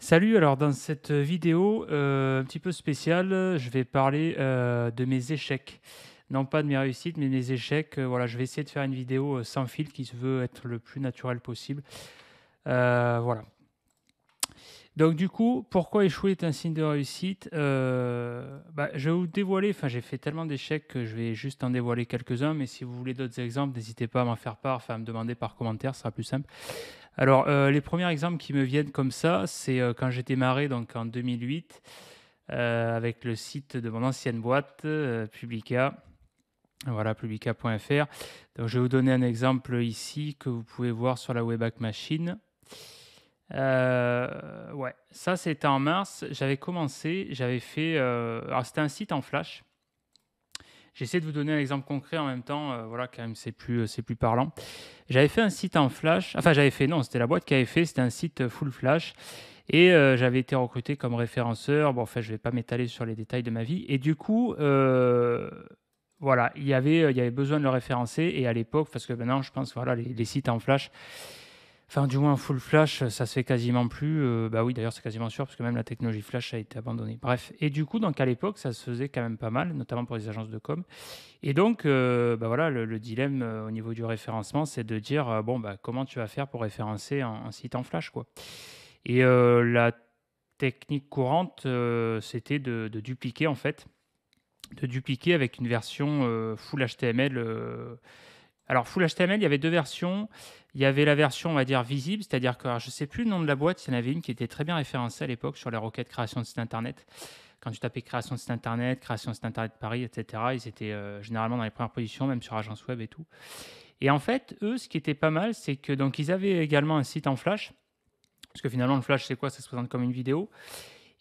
Salut, alors dans cette vidéo euh, un petit peu spéciale, je vais parler euh, de mes échecs. Non pas de mes réussites, mais mes échecs. Euh, voilà, je vais essayer de faire une vidéo sans fil qui se veut être le plus naturel possible. voilà. Donc du coup, pourquoi échouer est un signe de réussite bah, Je vais vous dévoiler, enfin j'ai fait tellement d'échecs que je vais juste en dévoiler quelques-uns, mais si vous voulez d'autres exemples, n'hésitez pas à m'en faire part, enfin à me demander par commentaire, ce sera plus simple. Alors, euh, les premiers exemples qui me viennent comme ça, c'est euh, quand j'ai démarré donc en 2008 euh, avec le site de mon ancienne boîte, Publica. Voilà, publica.fr. Donc, je vais vous donner un exemple ici que vous pouvez voir sur la Webback Machine. ouais, ça c'était en mars. J'avais commencé, j'avais fait. alors, c'était un site en flash. J'essaie de vous donner un exemple concret en même temps, euh, voilà, quand même, c'est plus, euh, c'est plus parlant. J'avais fait un site en Flash, enfin, j'avais fait, non, c'était la boîte qui avait fait, c'était un site euh, full Flash. Et j'avais été recruté comme référenceur. Bon, fait je ne vais pas m'étaler sur les détails de ma vie. Et du coup, euh, voilà, y il y avait besoin de le référencer. Et à l'époque, parce que maintenant, je pense, voilà, les, les sites en Flash, Enfin, du moins, full flash, ça se fait quasiment plus. Euh, bah oui, d'ailleurs, c'est quasiment sûr, parce que même la technologie flash a été abandonnée. Bref. Et du coup, donc à l'époque, ça se faisait quand même pas mal, notamment pour les agences de com. Et donc, euh, bah voilà, le, dilemme euh, au niveau du référencement, c'est de dire, bon, bah, comment tu vas faire pour référencer un, site en flash, quoi. Et la technique courante, c'était de, de, dupliquer, en fait, de dupliquer avec une version full HTML alors, Full HTML, il y avait deux versions. Il y avait la version, on va dire, visible, c'est-à-dire que je ne sais plus le nom de la boîte, il y en avait une qui était très bien référencée à l'époque sur les requêtes création de site internet. Quand tu tapais création de site internet, création de site internet Paris, etc., ils étaient euh, généralement dans les premières positions, même sur Agence Web et tout. Et en fait, eux, ce qui était pas mal, c'est que donc ils avaient également un site en Flash, parce que finalement, le Flash, c'est quoi Ça se présente comme une vidéo.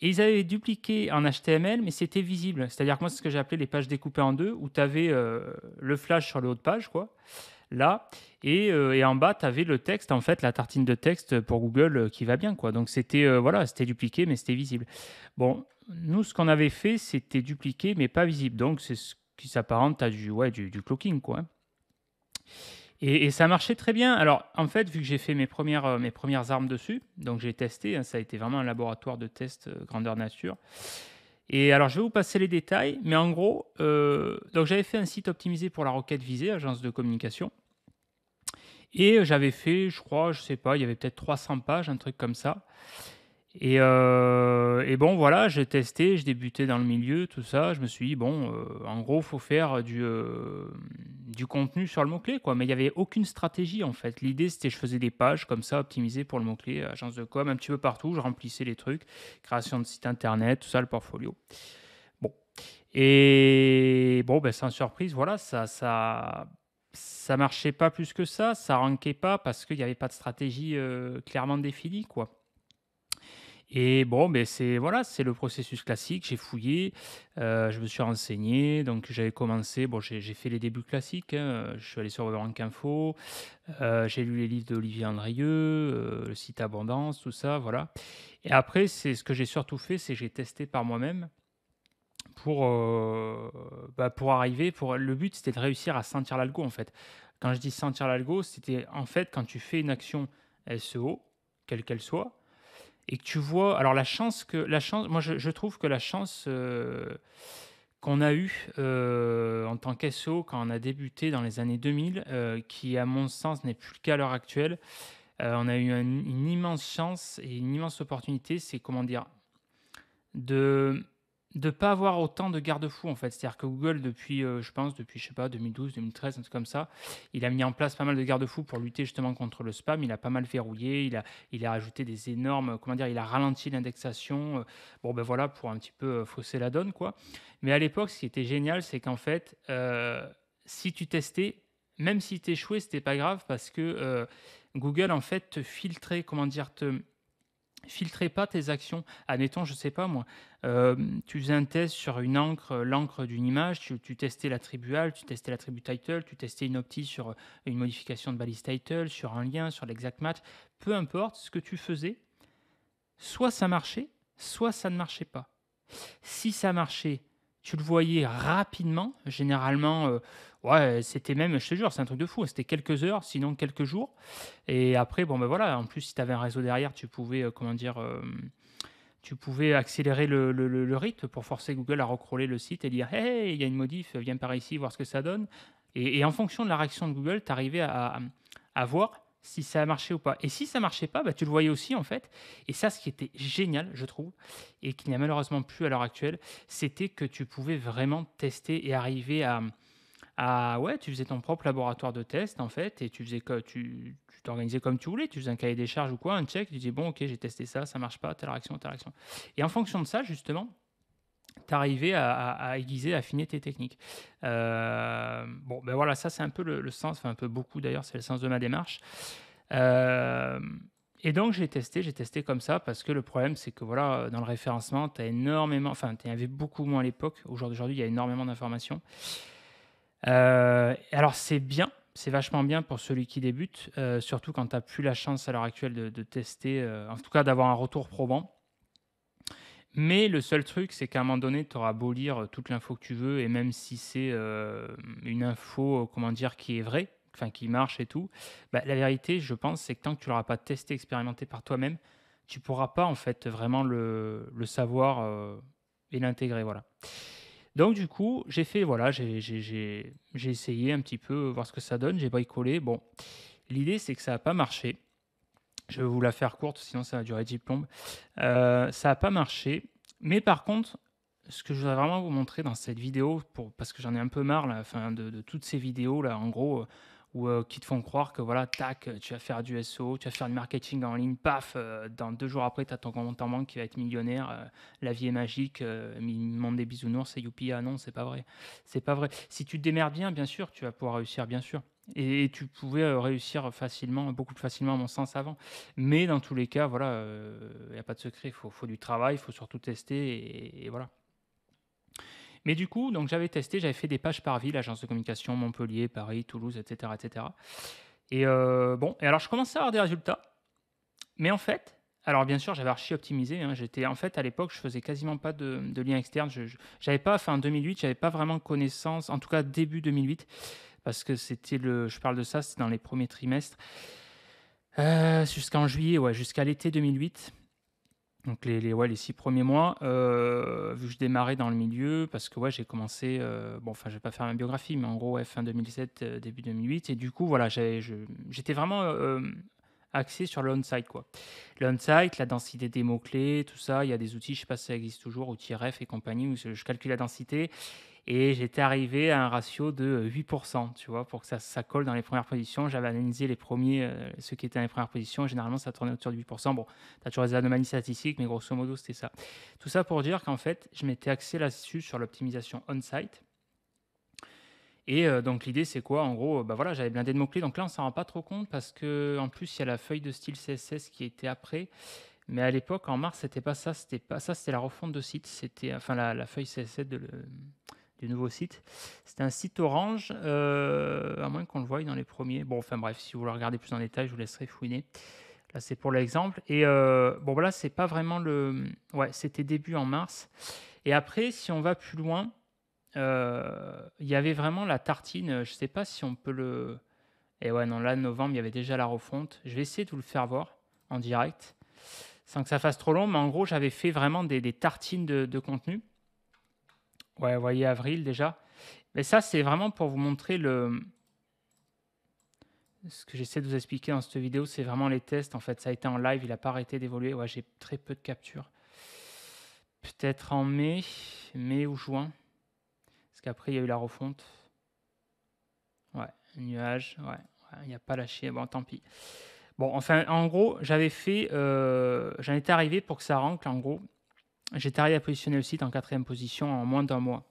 Et ils avaient dupliqué en HTML, mais c'était visible. C'est-à-dire que moi, c'est ce que j'ai appelé les pages découpées en deux, où tu avais euh, le flash sur le haut de page, quoi, là, et, euh, en bas, tu avais le texte, en fait, la tartine de texte pour Google euh, qui va bien, quoi. Donc, c'était voilà, c'était dupliqué, mais c'était visible. Bon, nous, ce qu'on avait fait, c'était dupliqué, mais pas visible. Donc, c'est ce qui s'apparente à du, ouais, du, cloaking, quoi. Et, ça marchait très bien. Alors, en fait, vu que j'ai fait mes premières, euh, mes premières armes dessus, donc j'ai testé, hein, ça a été vraiment un laboratoire de test euh, grandeur nature. Et alors, je vais vous passer les détails, mais en gros, euh, donc j'avais fait un site optimisé pour la roquette visée, agence de communication. Et j'avais fait, je crois, je sais pas, il y avait peut-être 300 pages, un truc comme ça. Euh, et, bon, voilà, j'ai testé, je débutais dans le milieu, tout ça. Je me suis dit, bon, euh, en gros, faut faire euh, du, contenu sur le mot-clé, quoi. Mais il n'y avait aucune stratégie, en fait. L'idée, c'était je faisais des pages comme ça, optimisées pour le mot-clé, agence de com, un petit peu partout. Je remplissais les trucs, création de site internet, tout ça, le portfolio. Bon. Et bon, ben, sans surprise, voilà, ça. ça ça marchait pas plus que ça, ça ranquait pas parce qu'il n'y avait pas de stratégie clairement définie, quoi. Et bon, mais ben, c'est voilà, c'est le processus classique. J'ai fouillé, euh, je me suis renseigné, donc j'avais commencé. Bon, j'ai fait les débuts classiques. Hein. Je suis allé sur Reverend Info, euh, j'ai lu les livres d'Olivier Andrieux, euh, le site Abondance, tout ça, voilà. Et après, c'est ce que j'ai surtout fait, c'est j'ai testé par moi-même pour bah, pour arriver. Pour le but, c'était de réussir à sentir l'algo en fait. Quand je dis sentir l'algo, c'était en fait quand tu fais une action SEO, quelle qu'elle soit et que tu vois. Alors la chance que la chance, moi je, trouve que la chance euh, qu'on a eue euh, en tant qu'SO quand on a débuté dans les années 2000, euh, qui à mon sens n'est plus le cas à l'heure actuelle, on a eu une immense chance et une immense opportunité, c'est comment dire, de de pas avoir autant de garde-fous en fait. C'est-à-dire que Google depuis euh, je pense depuis je sais pas 2012, 2013 comme ça, il a mis en place pas mal de garde-fous pour lutter justement contre le spam, il a pas mal verrouillé, il a il a ajouté des énormes comment dire, il a ralenti l'indexation. Euh, bon ben voilà pour un petit peu euh, fausser la donne quoi. Mais à l'époque ce qui était génial, c'est qu'en fait si tu testais même si tu échouais, c'était pas grave parce que Google en fait te filtrait comment dire te filtrez pas tes actions. Admettons, je sais pas moi, euh, tu faisais un test sur une encre, l'encre d'une image, tu, testais la tu testais la title, tu testais une opti sur euh, une modification de balise title, sur un lien, sur l'exact match, peu importe ce que tu faisais, soit ça marchait, soit ça ne marchait pas. Si ça marchait, tu le voyais rapidement. Généralement, euh, ouais, c'était même, je te jure, c'est un truc de fou. Hein, c'était quelques heures, sinon quelques jours. Et après, bon, ben voilà, en plus, si tu avais un réseau derrière, tu pouvais, euh, comment dire, euh, tu pouvais accélérer le, rythme pour forcer Google à recroller le site et dire Hey, il y a une modif, viens par ici, voir ce que ça donne. Et, en fonction de la réaction de Google, tu arrivais à, avoir à voir si ça a marché ou pas. Et si ça marchait pas, bah, tu le voyais aussi en fait. Et ça, ce qui était génial, je trouve, et qu'il n'y a malheureusement plus à l'heure actuelle, c'était que tu pouvais vraiment tester et arriver à, ouais, tu faisais ton propre laboratoire de test en fait, et tu faisais tu t'organisais comme tu voulais, tu faisais un cahier des charges ou quoi, un check, tu dis bon ok j'ai testé ça, ça marche pas, telle réaction, telle réaction. Et en fonction de ça justement, t'arriver à, à, aiguiser, à affiner tes techniques. Euh, bon, ben voilà, ça c'est un peu le, sens, enfin un peu beaucoup d'ailleurs, c'est le sens de ma démarche. Euh, et donc j'ai testé, j'ai testé comme ça parce que le problème c'est que voilà, dans le référencement, tu as énormément, enfin tu avais beaucoup moins à l'époque, aujourd'hui il y a énormément d'informations. Euh, alors c'est bien, c'est vachement bien pour celui qui débute, surtout quand t'as plus la chance à l'heure actuelle de tester, en tout cas d'avoir un retour probant. Mais le seul truc, c'est qu'à un moment donné, tu auras beau lire toute l'info que tu veux, et même si c'est euh, une info, euh, comment dire, qui est vraie, enfin qui marche et tout, bah, la vérité, je pense, c'est que tant que tu l'auras pas testé, expérimenté par toi-même, tu pourras pas en fait vraiment le, savoir euh, et l'intégrer, voilà. Donc du coup, j'ai fait, voilà, j'ai essayé un petit peu voir ce que ça donne, j'ai bricolé. Bon, l'idée c'est que ça n'a pas marché. Je vais vous la faire courte, sinon ça va durer 10 plombes. Euh, ça n'a pas marché. Mais par contre, ce que je voudrais vraiment vous montrer dans cette vidéo, pour, parce que j'en ai un peu marre la fin de, toutes ces vidéos là, en gros, euh, où, euh, qui te font croire que voilà, tac, tu vas faire du SEO, tu vas faire du marketing en ligne, paf, dans deux jours après, tu as ton compte en banque qui va être millionnaire, la vie est magique, il monde des bisounours et youpi, ah non, c'est pas vrai. C'est pas vrai. Si tu te démerdes bien, bien sûr, tu vas pouvoir réussir, bien sûr. Et, tu pouvais euh, réussir facilement, beaucoup plus facilement à mon sens avant. Mais dans tous les cas, voilà, il euh, y n'y a pas de secret, il faut, du travail, il faut surtout tester et, voilà. Mais du coup, donc j'avais testé, j'avais fait des pages par ville, agence de communication, Montpellier, Paris, Toulouse, etc. etc. Et euh, bon, et alors je commençais à avoir des résultats, mais en fait, alors bien sûr, j'avais archi optimisé. Hein, j'étais en fait à l'époque, je faisais quasiment pas de, de lien externe. Je, je, j'avais pas, en 2008, j'avais pas vraiment connaissance. En tout cas, début 2008, parce que c'était le. Je parle de ça, c'est dans les premiers trimestres. Euh, jusqu'en juillet, ouais, jusqu'à l'été 2008. Donc les, ouais, les six premiers mois, euh, vu que je démarrais dans le milieu, parce que ouais, j'ai commencé, euh, bon, enfin, je vais pas faire ma biographie, mais en gros, ouais, fin 2007, début 2008, et du coup, voilà, j'étais vraiment axé sur l'on-site, quoi. L'on-site, la densité des mots-clés, tout ça, il y a des outils, je sais pas si ça existe toujours, outils REF et compagnie, où je calcule la densité, et j'étais arrivé à un ratio de 8%, euh, tu vois, pour que ça, ça colle dans les premières positions. J'avais analysé les premiers, ce euh, ceux qui étaient dans les premières positions. Généralement, ça tournait autour de 8%. Bon, tu as toujours des anomalies statistiques, mais grosso modo, c'était ça. Tout ça pour dire qu'en fait, je m'étais axé là-dessus sur l'optimisation on-site. Et euh, donc l'idée c'est quoi En gros, bah voilà, j'avais blindé de mots-clés, donc là on s'en rend pas trop compte parce que en plus il y a la feuille de style CSS qui était après. Mais à l'époque, en mars, c'était pas ça, c'était pas ça, c'était la refonte de site, c'était enfin la, la feuille CSS de le, du nouveau site. C'est un site orange, euh, à moins qu'on le voie dans les premiers. Bon, enfin bref, si vous voulez regarder plus en détail, je vous laisserai fouiner. Là, c'est pour l'exemple. Et euh, bon, voilà, c'est pas vraiment le. Ouais, c'était début en mars. Et après, si on va plus loin, euh, il y avait vraiment la tartine. Je sais pas si on peut le. Et eh ouais, non, là, novembre, il y avait déjà la refonte. Je vais essayer de vous le faire voir en direct, sans que ça fasse trop long. Mais en gros, j'avais fait vraiment des, tartines de contenu. Ouais, vous voyez avril déjà. Mais ça, c'est vraiment pour vous montrer le. Ce que j'essaie de vous expliquer dans cette vidéo, c'est vraiment les tests. En fait, ça a été en live, il n'a pas arrêté d'évoluer. Ouais, j'ai très peu de captures. Peut-être en mai, mai ou juin. Parce qu'après, il y a eu la refonte. Ouais, nuage, ouais, il n'y a pas lâché. Bon, tant pis. Bon, enfin, en gros, j'avais fait, euh, j'en étais arrivé pour que ça rentre, en gros, j'ai tardé à positionner le site en quatrième position en moins d'un mois.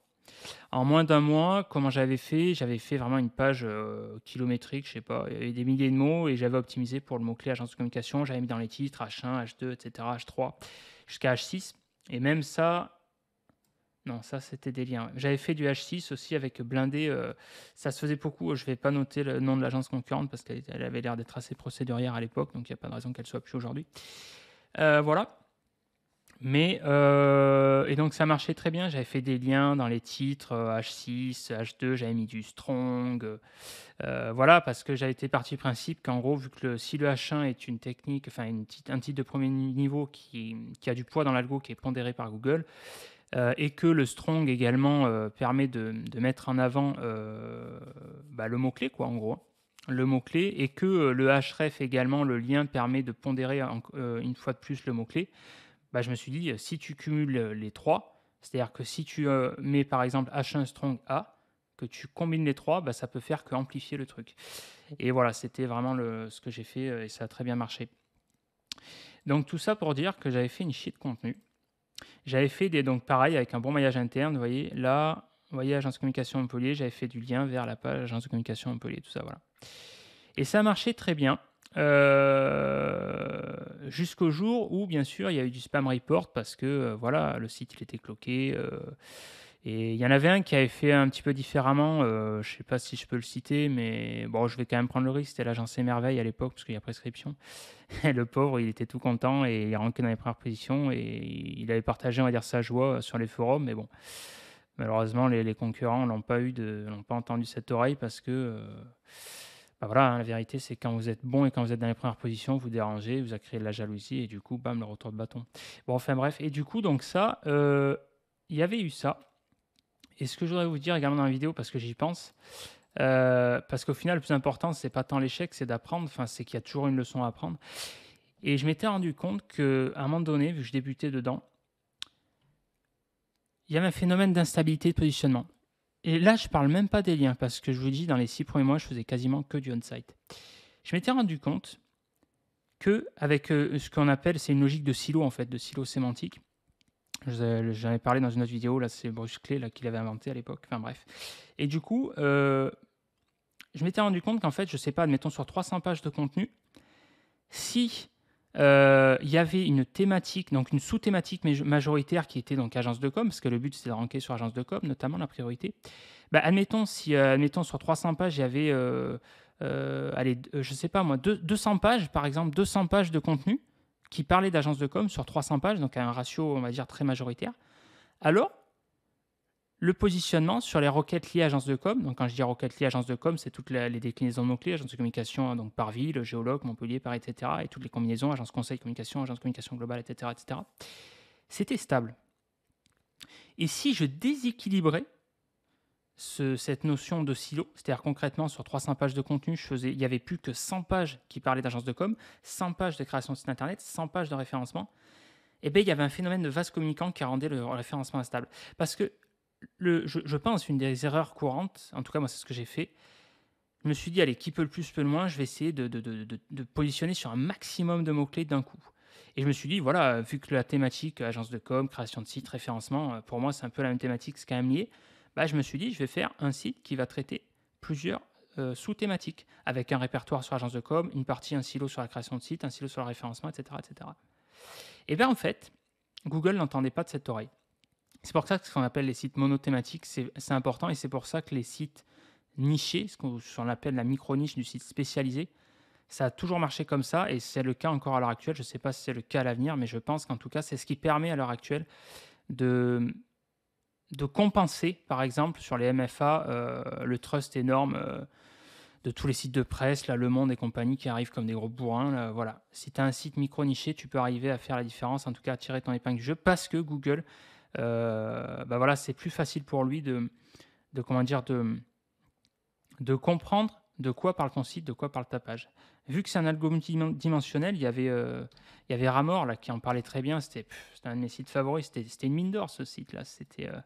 En moins d'un mois, comment j'avais fait J'avais fait vraiment une page euh, kilométrique, je sais pas, il y avait des milliers de mots et j'avais optimisé pour le mot-clé agence de communication, j'avais mis dans les titres H1, H2, etc., H3, jusqu'à H6. Et même ça, non, ça c'était des liens. J'avais fait du H6 aussi avec blindé, euh, ça se faisait beaucoup, je ne vais pas noter le nom de l'agence concurrente parce qu'elle avait l'air d'être assez procédurière à l'époque, donc il n'y a pas de raison qu'elle soit plus aujourd'hui. Euh, voilà. Mais, euh, et donc ça marchait très bien, j'avais fait des liens dans les titres H6, euh, H2, j'avais mis du strong, euh, voilà, parce que j'avais été parti du principe qu'en gros, vu que si le H1 est une technique, enfin un titre de premier niveau qui, a du poids dans l'algo qui est pondéré par Google, et que le strong également permet de, mettre en avant bah, le mot-clé, quoi, en gros le mot-clé et que le href également, le lien permet de pondérer une fois de plus le mot-clé. Bah, je me suis dit, euh, si tu cumules euh, les trois, c'est-à-dire que si tu euh, mets par exemple H1 strong A, que tu combines les trois, bah, ça peut faire que amplifier le truc. Et voilà, c'était vraiment le, ce que j'ai fait et ça a très bien marché. Donc tout ça pour dire que j'avais fait une chier de contenu. J'avais fait des donc pareil avec un bon maillage interne, vous voyez, là, vous voyez agence de communication Montpellier, j'avais fait du lien vers la page agence de communication Montpellier, tout ça voilà. Et ça a marché très bien. Euh, jusqu'au jour où, bien sûr, il y a eu du spam report parce que euh, voilà, le site il était cloqué. Euh, et il y en avait un qui avait fait un petit peu différemment. je ne sais pas si je peux le citer, mais bon, je vais quand même prendre le risque. C'était l'agence Émerveille à l'époque parce qu'il y a prescription. Et le pauvre, il était tout content et il est rentré dans les premières positions et il avait partagé, on va dire, sa joie sur les forums. Mais bon, malheureusement, les, les concurrents n'ont pas eu, n'ont pas entendu cette oreille parce que bah voilà, hein, la vérité, c'est quand vous êtes bon et quand vous êtes dans les premières positions, vous dérangez, vous a de la jalousie et du coup, bam, le retour de bâton. Bon, enfin bref, et du coup, donc ça, euh, il y avait eu ça. Et ce que je voudrais vous dire également dans la vidéo, parce que j'y pense, euh, parce qu'au final, le plus important, c'est pas tant l'échec, c'est d'apprendre, c'est qu'il y a toujours une leçon à apprendre. Et je m'étais rendu compte qu'à un moment donné, vu que je débutais dedans, il y avait un phénomène d'instabilité de positionnement. Et là, je parle même pas des liens, parce que je vous dis, dans les six premiers mois, je faisais quasiment que du on-site. Je m'étais rendu compte que, avec euh, ce qu'on appelle, c'est une logique de silo, en fait, de silo sémantique. J'en ai parlé dans une autre vidéo, là, c'est Bruce Clay là, qui l'avait inventé à l'époque, enfin bref. Et du coup, euh, je m'étais rendu compte qu'en fait, je sais pas, admettons sur 300 pages de contenu, si euh, il y avait une thématique, donc une sous-thématique majoritaire qui était donc agence de com, parce que le but c'était de ranker sur agence de com, notamment la priorité. Bah, admettons, si, euh, admettons, sur 300 pages, il y avait, euh, allez, je sais pas moi, 200 pages, par exemple, 200 pages de contenu qui parlaient d'agence de com sur 300 pages, donc à un ratio, on va dire, très majoritaire. Alors, le positionnement sur les requêtes liées à de com. Donc, quand je dis requêtes liées à de com, c'est toutes les déclinaisons de mots-clés, agences de communication, donc par ville, géologue, Montpellier, Paris, etc. Et toutes les combinaisons, agences conseil communication, agence communication globale, etc. etc. C'était stable. Et si je déséquilibrais cette notion de silo, c'est-à-dire concrètement sur 300 pages de contenu, je faisais, il n'y avait plus que 100 pages qui parlaient d'agences de com, 100 pages de création de site internet, 100 pages de référencement, eh ben, il y avait un phénomène de vase communicant qui rendait le référencement instable. Parce que je, pense une des erreurs courantes, en tout cas moi c'est ce que j'ai fait, je me suis dit allez qui peut le plus peut le moins, je vais essayer de, positionner sur un maximum de mots-clés d'un coup. Et je me suis dit voilà, vu que la thématique agence de com, création de site, référencement, euh, pour moi c'est un peu la même thématique, c'est quand même lié, bah, je me suis dit je vais faire un site qui va traiter plusieurs euh, sous-thématiques, avec un répertoire sur agence de com, une partie, un silo sur la création de site, un silo sur le référencement, etc. etc. Et eh bien en fait, Google n'entendait pas de cette oreille. C'est pour ça que ce qu'on appelle les sites monothématiques, c'est important et c'est pour ça que les sites nichés, ce qu'on appelle la micro-niche du site spécialisé, ça a toujours marché comme ça et c'est le cas encore à l'heure actuelle. Je ne sais pas si c'est le cas à l'avenir, mais je pense qu'en tout cas, c'est ce qui permet à l'heure actuelle de, compenser, par exemple, sur les MFA, euh, le trust énorme euh, de tous les sites de presse, là, Le Monde et compagnie, qui arrivent comme des gros bourrins. voilà. Si tu as un site micro-niché, tu peux arriver à faire la différence, en tout cas à tirer ton épingle du jeu, parce que Google euh, bah voilà, c'est plus facile pour lui de, de comment dire, de, de comprendre de quoi parle ton site, de quoi parle ta page. Vu que c'est un algo multidimensionnel, il y avait, euh, il y avait Ramor là, qui en parlait très bien, c'était un de mes sites favoris, c'était une mine d'or ce site-là. Euh,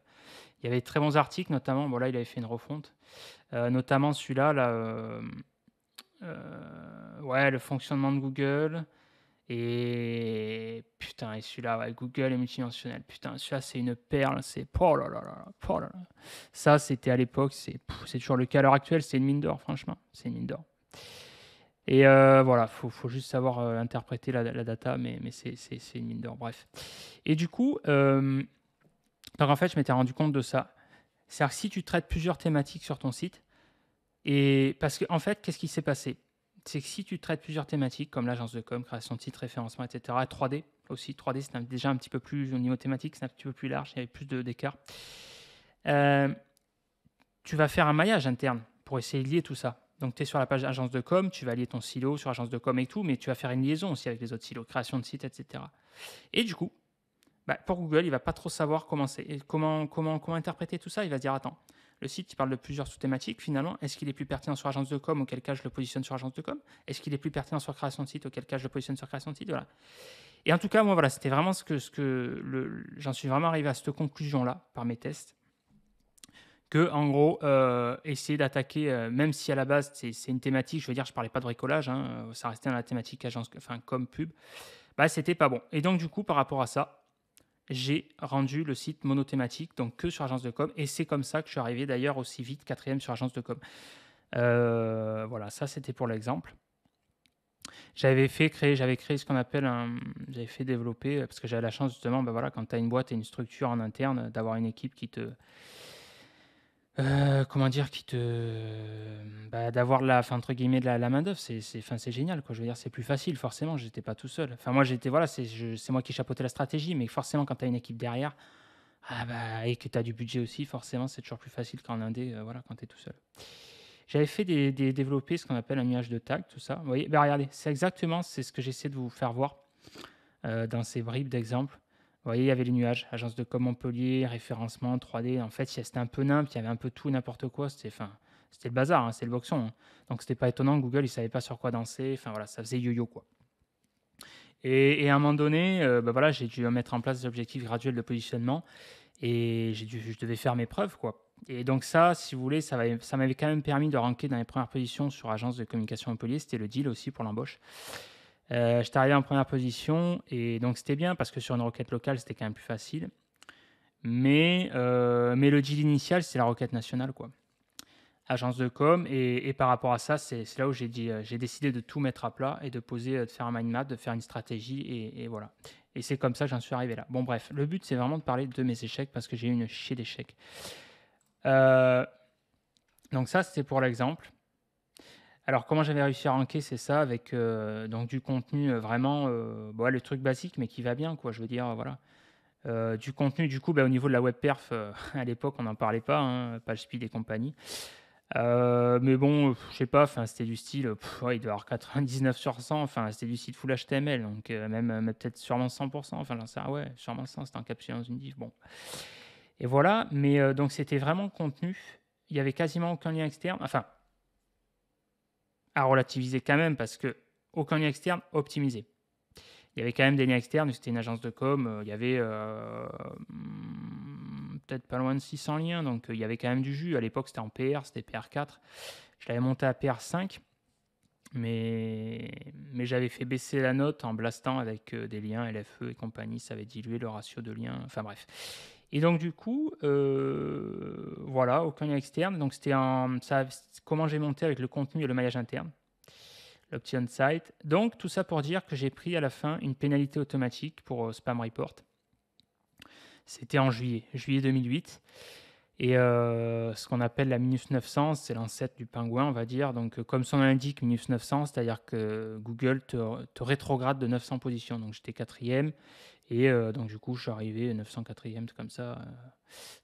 il y avait de très bons articles, notamment, voilà, il avait fait une refonte, notamment celui-là, ouais, le fonctionnement de Google, et putain, et celui-là, Google est multidimensionnel. putain, celui-là, c'est une perle, c'est oh, oh là Ça, c'était à l'époque, c'est, toujours le cas à l'heure actuelle, c'est une mine d'or, franchement, c'est une mine d'or. Et euh, voilà, faut, faut juste savoir euh, interpréter la, data, mais, c'est, une mine d'or, bref. Et du coup, euh, donc en fait, je m'étais rendu compte de ça. C'est-à-dire que si tu traites plusieurs thématiques sur ton site, et parce qu'en fait, qu'est-ce qui s'est passé c'est que si tu traites plusieurs thématiques, comme l'agence de com, création de sites, référencement, etc., 3D aussi, 3D c'est déjà un petit peu plus, au niveau thématique, c'est un petit peu plus large, il y avait plus d'écart. Euh, tu vas faire un maillage interne pour essayer de lier tout ça. Donc tu es sur la page agence de com, tu vas lier ton silo sur agence de com et tout, mais tu vas faire une liaison aussi avec les autres silos, création de sites, etc. Et du coup, bah, pour Google, il va pas trop savoir comment, comment, comment, comment interpréter tout ça. Il va dire, attends, le site, il parle de plusieurs sous-thématiques. Finalement, est-ce qu'il est plus pertinent sur agence de com, auquel cas je le positionne sur agence de com Est-ce qu'il est plus pertinent sur création de site, auquel cas je le positionne sur création de site Voilà. Et en tout cas, moi, voilà, c'était vraiment ce que, ce que j'en suis vraiment arrivé à cette conclusion-là par mes tests. Que, en gros, euh, essayer d'attaquer, euh, même si à la base c'est une thématique, je veux dire, je parlais pas de bricolage, hein, euh, ça restait dans la thématique agence, enfin, com pub, bah c'était pas bon. Et donc, du coup, par rapport à ça, j'ai rendu le site monothématique, donc que sur agence de com. Et c'est comme ça que je suis arrivé d'ailleurs aussi vite, quatrième sur agence de com. Euh, voilà, ça c'était pour l'exemple. J'avais fait créer, j'avais créé ce qu'on appelle un. J'avais fait développer, parce que j'avais la chance justement, ben voilà, quand tu as une boîte et une structure en interne, d'avoir une équipe qui te, euh, comment dire? Qui te bah, d'avoir la entre guillemets, de la main-d'œuvre, c'est génial, quoi. Je veux dire, c'est plus facile, forcément, je j'étais pas tout seul. Enfin, moi, j'étais voilà, c'est moi qui chapeautais la stratégie, mais forcément, quand tu as une équipe derrière, ah, bah, et que tu as du budget aussi, forcément, c'est toujours plus facile qu'en indé, euh, quand tu es tout seul. J'avais fait des développer ce qu'on appelle un nuage de tags, tout ça. voyez? Bah, regardez, c'est exactement c'est ce que j'essaie de vous faire voir, euh, dans ces bribes d'exemples. Vous voyez, il y avait les nuages, agence de com Montpellier, référencement, 3D. En fait, c'était un peu nimp, il y avait un peu tout, n'importe quoi. C'était c'était le bazar, hein, c'est le boxon. Donc, hein. Donc, c'était pas étonnant. Google, il savait pas sur quoi danser. Enfin, voilà, ça faisait yo-yo, quoi. Et, à un moment donné, euh, bah, voilà, j'ai dû mettre en place des objectifs graduels de positionnement et dû, je devais faire mes preuves, quoi. Et donc ça, si vous voulez, ça, m'avait quand même permis de ranker dans les premières positions sur agence de communication Montpellier. C'était le deal aussi pour l'embauche. Euh, j'étais arrivé en première position et donc c'était bien parce que sur une requête locale, c'était quand même plus facile. Mais, euh, le deal initial, c'est la requête nationale, quoi. Agence de com. Et, par rapport à ça, c'est là où euh, j'ai décidé de tout mettre à plat et de poser, de faire un mind map, de faire une stratégie et, voilà. Et c'est comme ça que j'en suis arrivé là. Bon, bref, le but, c'est vraiment de parler de mes échecs parce que j'ai eu une chier d'échecs. donc, ça, c'était pour l'exemple. Alors, comment j'avais réussi à ranker, c'est ça, avec euh, donc du contenu euh, vraiment, euh, bon, bah le truc basique, mais qui va bien, quoi. Je veux dire, voilà. du contenu, du coup, bah, au niveau de la web perf, à l'époque, on n'en parlait pas, hein, speed et compagnie. mais bon, je sais pas, c'était du style, il doit avoir 99 sur 100, enfin, c'était du site full HTML, donc même, peut-être sûrement 100%, enfin, ouais, sûrement 100, c'était encapsulé dans une div, bon. Et voilà, mais donc c'était vraiment contenu, il y avait quasiment aucun lien externe, enfin, à relativiser quand même parce que aucun lien externe optimisé. Il y avait quand même des liens externes, c'était une agence de com, euh, il y avait euh, hmm, peut-être pas loin de 600 liens, donc euh, il y avait quand même du jus. À l'époque, c'était en PR, c'était PR4. Je l'avais monté à PR5, mais, mais j'avais fait baisser la note en blastant avec des liens LFE et compagnie, ça avait dilué le ratio de liens, enfin bref. Et donc, du coup, euh, voilà, aucun lien externe. Donc, c'était comment j'ai monté avec le contenu et le maillage interne, l'option site. Donc, tout ça pour dire que j'ai pris à la fin une pénalité automatique pour euh, Spam Report. C'était en juillet, juillet 2008. Et euh, ce qu'on appelle la minus 900, c'est l'ancêtre du pingouin, on va dire. Donc, comme son nom l'indique, minus 900, c'est-à-dire que Google te, te rétrograde de 900 positions. Donc, j'étais quatrième et euh, donc, du coup, je suis arrivé 904e, comme ça. Euh.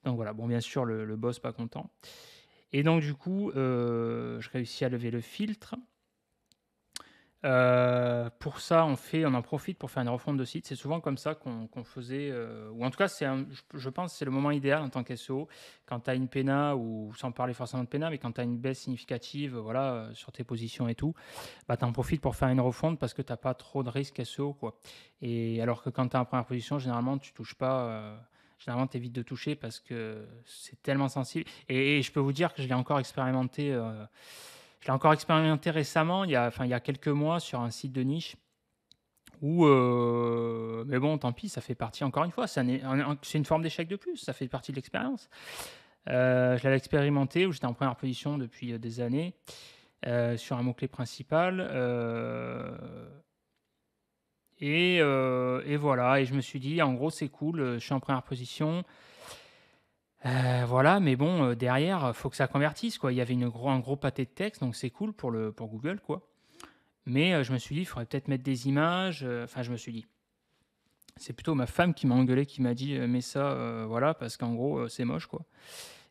Donc, voilà. Bon, bien sûr, le, le boss pas content. Et donc, du coup, euh, je réussis à lever le filtre. Euh, pour ça, on, fait, on en profite pour faire une refonte de site. C'est souvent comme ça qu'on faisait, euh, ou en tout cas, je, pense que c'est le moment idéal en tant qu'SEO. Quand tu as une PENA, ou sans parler forcément de PENA, mais quand tu as une baisse significative euh, voilà, sur tes positions et tout, bah, tu en profites pour faire une refonte parce que tu n'as pas trop de risques SEO. Quoi. Et alors que quand tu es en première position, généralement, tu touches pas généralement t'évites de toucher parce que c'est tellement sensible. Et, je peux vous dire que je l'ai encore expérimenté je l'ai encore expérimenté récemment, il y, a, enfin, il y quelques mois, sur un site de niche. Où, euh, mais bon, tant pis, ça fait partie, encore une fois, c'est une forme d'échec de plus, ça fait partie de l'expérience. Euh, je l'avais expérimenté, où j'étais en première position depuis euh, des années, sur un mot-clé principal. Et, et, voilà, et je me suis dit, en gros, c'est cool, je suis en première position euh, voilà, mais bon, euh, derrière, derrière, euh, faut que ça convertisse, quoi. Il y avait une gros, un gros pâté de texte, donc c'est cool pour, le, pour Google, quoi. Mais je me suis dit, il faudrait peut-être mettre des images. Enfin, je me suis dit. C'est plutôt ma femme qui m'a engueulé, qui m'a dit, mais ça, voilà, parce qu'en gros, c'est moche, quoi.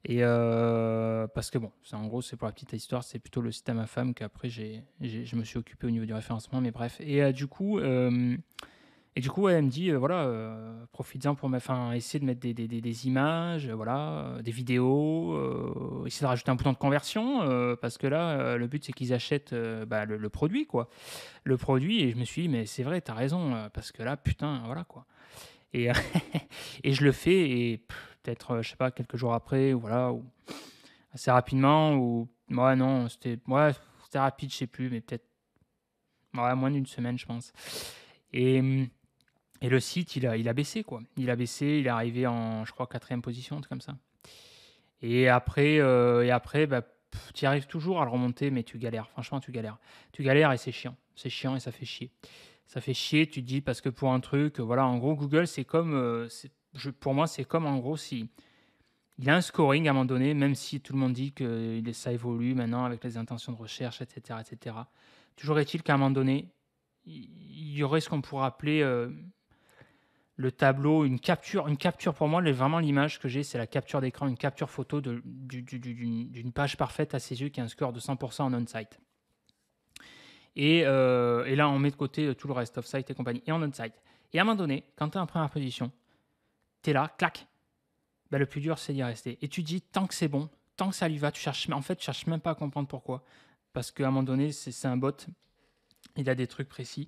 Et parce que bon, en gros, c'est pour la petite histoire, c'est plutôt le site à ma femme qu'après, j'ai, je me suis occupé au niveau du référencement, mais bref. Et du coup, et du coup, elle me dit, euh, voilà, euh, en pour essayer de mettre des, images, voilà, euh, des vidéos, euh, essayer de rajouter un bouton de conversion, parce que là, le but, c'est qu'ils achètent bah, le, produit, quoi. Le produit, et je me suis dit, mais c'est vrai, t'as raison, parce que là, putain, voilà, quoi. Et, et je le fais, et peut-être, je sais pas, quelques jours après, ou voilà, ou assez rapidement, ou, ouais, non, c'était ouais, rapide, je sais plus, mais peut-être, ouais, moins d'une semaine, je pense. Et hum, et le site, il a, il a baissé, quoi. Il a baissé, il est arrivé en, je crois, quatrième position, comme ça. Et après, euh, et après bah, tu arrives toujours à le remonter, mais tu galères. Franchement, tu galères. Tu galères et c'est chiant. C'est chiant et ça fait chier. Ça fait chier, tu te dis, parce que pour un truc, voilà, en gros, Google, c'est comme, euh, pour moi, c'est comme, en gros, si il a un scoring à un moment donné, même si tout le monde dit que ça évolue maintenant avec les intentions de recherche, etc. etc. Toujours est-il qu'à un moment donné, il y aurait ce qu'on pourrait appeler... Euh, le tableau, une capture. Une capture pour moi, vraiment l'image que j'ai, c'est la capture d'écran, une capture photo d'une page parfaite à ses yeux qui a un score de 100% en on-site. Euh, et, là, on met de côté euh, tout le reste, off-site et compagnie, et en on-site. Et à un moment donné, quand tu es en première position, tu es là, clac, ben, le plus dur, c'est d'y rester. Et tu dis, tant que c'est bon, tant que ça lui va, tu cherches, en fait, tu cherches même pas à comprendre pourquoi. Parce qu'à un moment donné, c'est un bot, il a des trucs précis,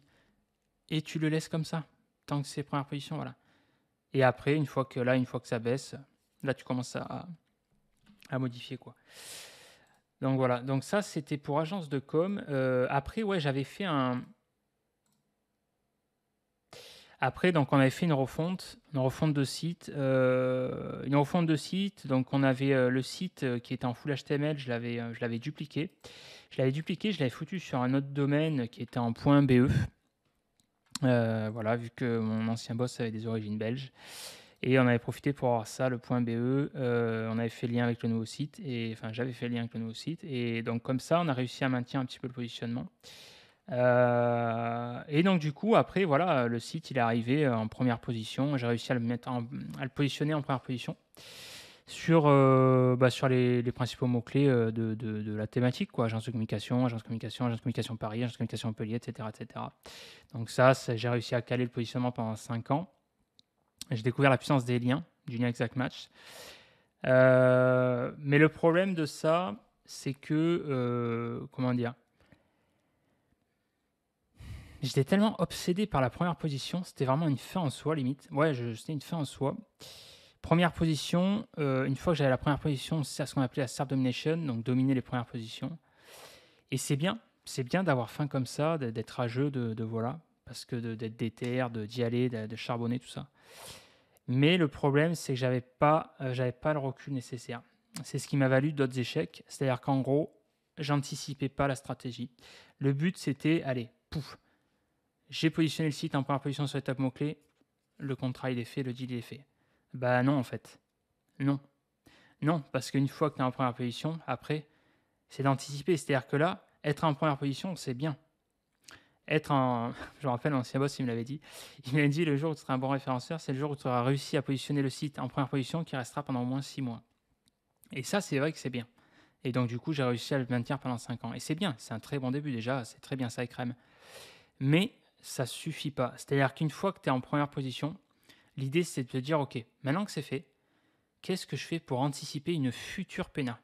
et tu le laisses comme ça tant que c'est première position, voilà. Et après, une fois que là, une fois que ça baisse, là, tu commences à, à modifier, quoi. Donc voilà, donc ça, c'était pour agence de com. Euh, après, ouais, j'avais fait un... Après, donc, on avait fait une refonte, une refonte de site, euh, une refonte de site. Donc, on avait euh, le site qui était en full HTML, je l'avais, je l'avais dupliqué. Je l'avais dupliqué, je l'avais foutu sur un autre domaine qui était en .be. Euh, voilà, vu que mon ancien boss avait des origines belges. Et on avait profité pour avoir ça, le point BE. Euh, on avait fait lien avec le nouveau site, et enfin j'avais fait lien avec le nouveau site. Et donc comme ça, on a réussi à maintenir un petit peu le positionnement. Euh, et donc du coup, après, voilà, le site il est arrivé en première position. J'ai réussi à le, mettre à le positionner en première position sur, euh, bah, sur les, principaux mots-clés euh, de, de, la thématique, quoi. agence de communication, agence de communication, agence de communication Paris, agence de communication Montpellier, etc. etc. Donc ça, j'ai réussi à caler le positionnement pendant 5 ans. J'ai découvert la puissance des liens, du lien exact match. Euh, mais le problème de ça, c'est que, comment dire, j'étais tellement obsédé par la première position, c'était vraiment une fin en soi, limite. Ouais, c'était une fin en soi. Première position, euh, une fois que j'avais la première position, c'est ce qu'on appelait la start domination, donc dominer les premières positions. Et c'est bien, c'est bien d'avoir faim comme ça, d'être à de, de voilà, parce que d'être déter, d'y aller, de, charbonner, tout ça. Mais le problème, c'est que j'avais pas, euh, pas le recul nécessaire. C'est ce qui m'a valu d'autres échecs. C'est-à-dire qu'en gros, j'anticipais pas la stratégie. Le but, c'était, allez, pouf, j'ai positionné le site en première position sur les mot-clé, clés le contrat il est fait, le deal il est fait. Bah non, en fait. Non. Non, parce qu'une fois que tu es en première position, après, c'est d'anticiper. C'est-à-dire que là, être en première position, c'est bien. Être en. Je me rappelle, l'ancien boss, il me l'avait dit. Il m'avait dit le jour où tu seras un bon référenceur, c'est le jour où tu auras réussi à positionner le site en première position qui restera pendant au moins 6 mois. Et ça, c'est vrai que c'est bien. Et donc, du coup, j'ai réussi à le maintenir pendant 5 ans. Et c'est bien, c'est un très bon début déjà, c'est très bien, ça crème. Mais ça suffit pas. C'est-à-dire qu'une fois que tu es en première position, L'idée, c'est de te dire, OK, maintenant que c'est fait, qu'est-ce que je fais pour anticiper une future péna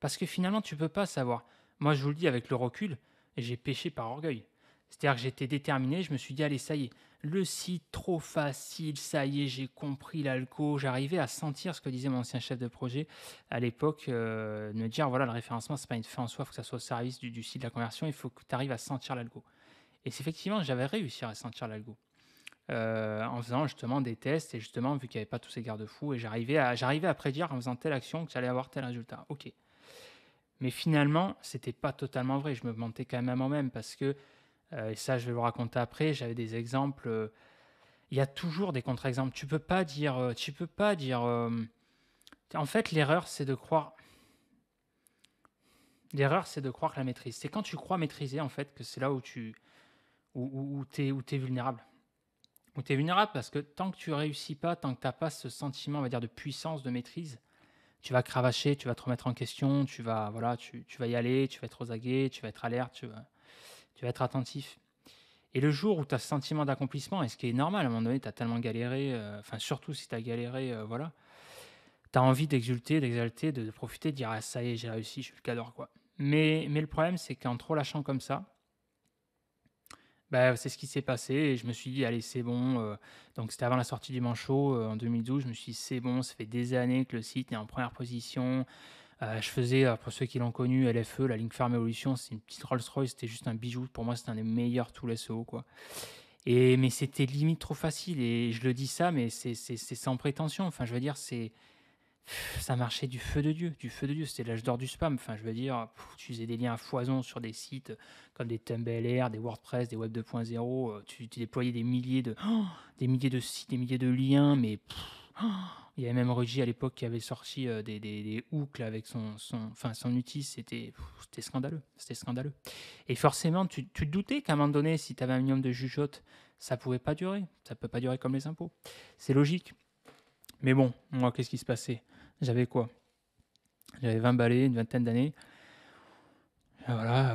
Parce que finalement, tu ne peux pas savoir. Moi, je vous le dis avec le recul, j'ai péché par orgueil. C'est-à-dire que j'étais déterminé, je me suis dit, allez, ça y est, le site trop facile, ça y est, j'ai compris l'alco. J'arrivais à sentir ce que disait mon ancien chef de projet à l'époque, euh, me dire, voilà, le référencement, c'est pas une fin en soi, il faut que ça soit au service du, site de la conversion, il faut que tu arrives à sentir l'algo. Et effectivement, j'avais réussi à sentir l'algo. Euh, en faisant justement des tests et justement vu qu'il n'y avait pas tous ces garde-fous et j'arrivais à, à prédire en faisant telle action que j'allais avoir tel résultat. Ok. Mais finalement, c'était pas totalement vrai. Je me mentais quand même à moi-même parce que, euh, et ça je vais vous raconter après, j'avais des exemples. Euh, il y a toujours des contre-exemples. Tu peux pas dire, tu peux pas dire. en fait, l'erreur c'est de croire. L'erreur c'est de croire que la maîtrise. C'est quand tu crois maîtriser en fait que c'est là où tu, où, où, où où vulnérable où tu es vulnérable parce que tant que tu réussis pas, tant que tu n'as pas ce sentiment, on va dire, de puissance, de maîtrise, tu vas cravacher, tu vas te remettre en question, tu vas, voilà, tu, vas y aller, tu vas être aux tu vas être alerte, tu vas, être attentif. Et le jour où tu as ce sentiment d'accomplissement, et ce qui est normal, à un moment donné, tu as tellement galéré, euh, enfin surtout si tu as galéré, euh, voilà, tu as envie d'exulter, d'exalter, de, profiter, de dire ah, ça y est, j'ai réussi, je suis le cadre. Quoi. Mais, mais le problème, c'est qu'en trop lâchant comme ça, bah, c'est ce qui s'est passé et je me suis dit, allez, c'est bon. Euh. donc, c'était avant la sortie du Manchot euh, en 2012. Je me suis dit, c'est bon, ça fait des années que le site est en première position. Euh, je faisais, pour ceux qui l'ont connu, LFE, la Link Farm Evolution, c'est une petite Rolls-Royce, c'était juste un bijou. Pour moi, c'était un des meilleurs tous les SEO, quoi. Et, mais c'était limite trop facile et je le dis ça, mais c'est c'est sans prétention. Enfin, je veux dire, c'est ça marchait du feu de Dieu, du feu de Dieu. C'était l'âge d'or du spam. Enfin, je veux dire, tu faisais des liens à foison sur des sites comme des TumbLR, des WordPress, des Web 2.0. Euh, tu, déployais des milliers de, oh, des milliers de sites, des milliers de liens, mais oh. il y avait même Roger à l'époque qui avait sorti euh, des, des, hooks avec son, son, enfin, son outil. C'était, c'était scandaleux. C'était scandaleux. Et forcément, tu, te doutais qu'à un moment donné, si tu avais un minimum de jugeote, ça pouvait pas durer. Ça peut pas durer comme les impôts. C'est logique. Mais bon, moi, qu'est-ce qui se passait j'avais quoi J'avais 20 balais, une vingtaine d'années. Ah, voilà,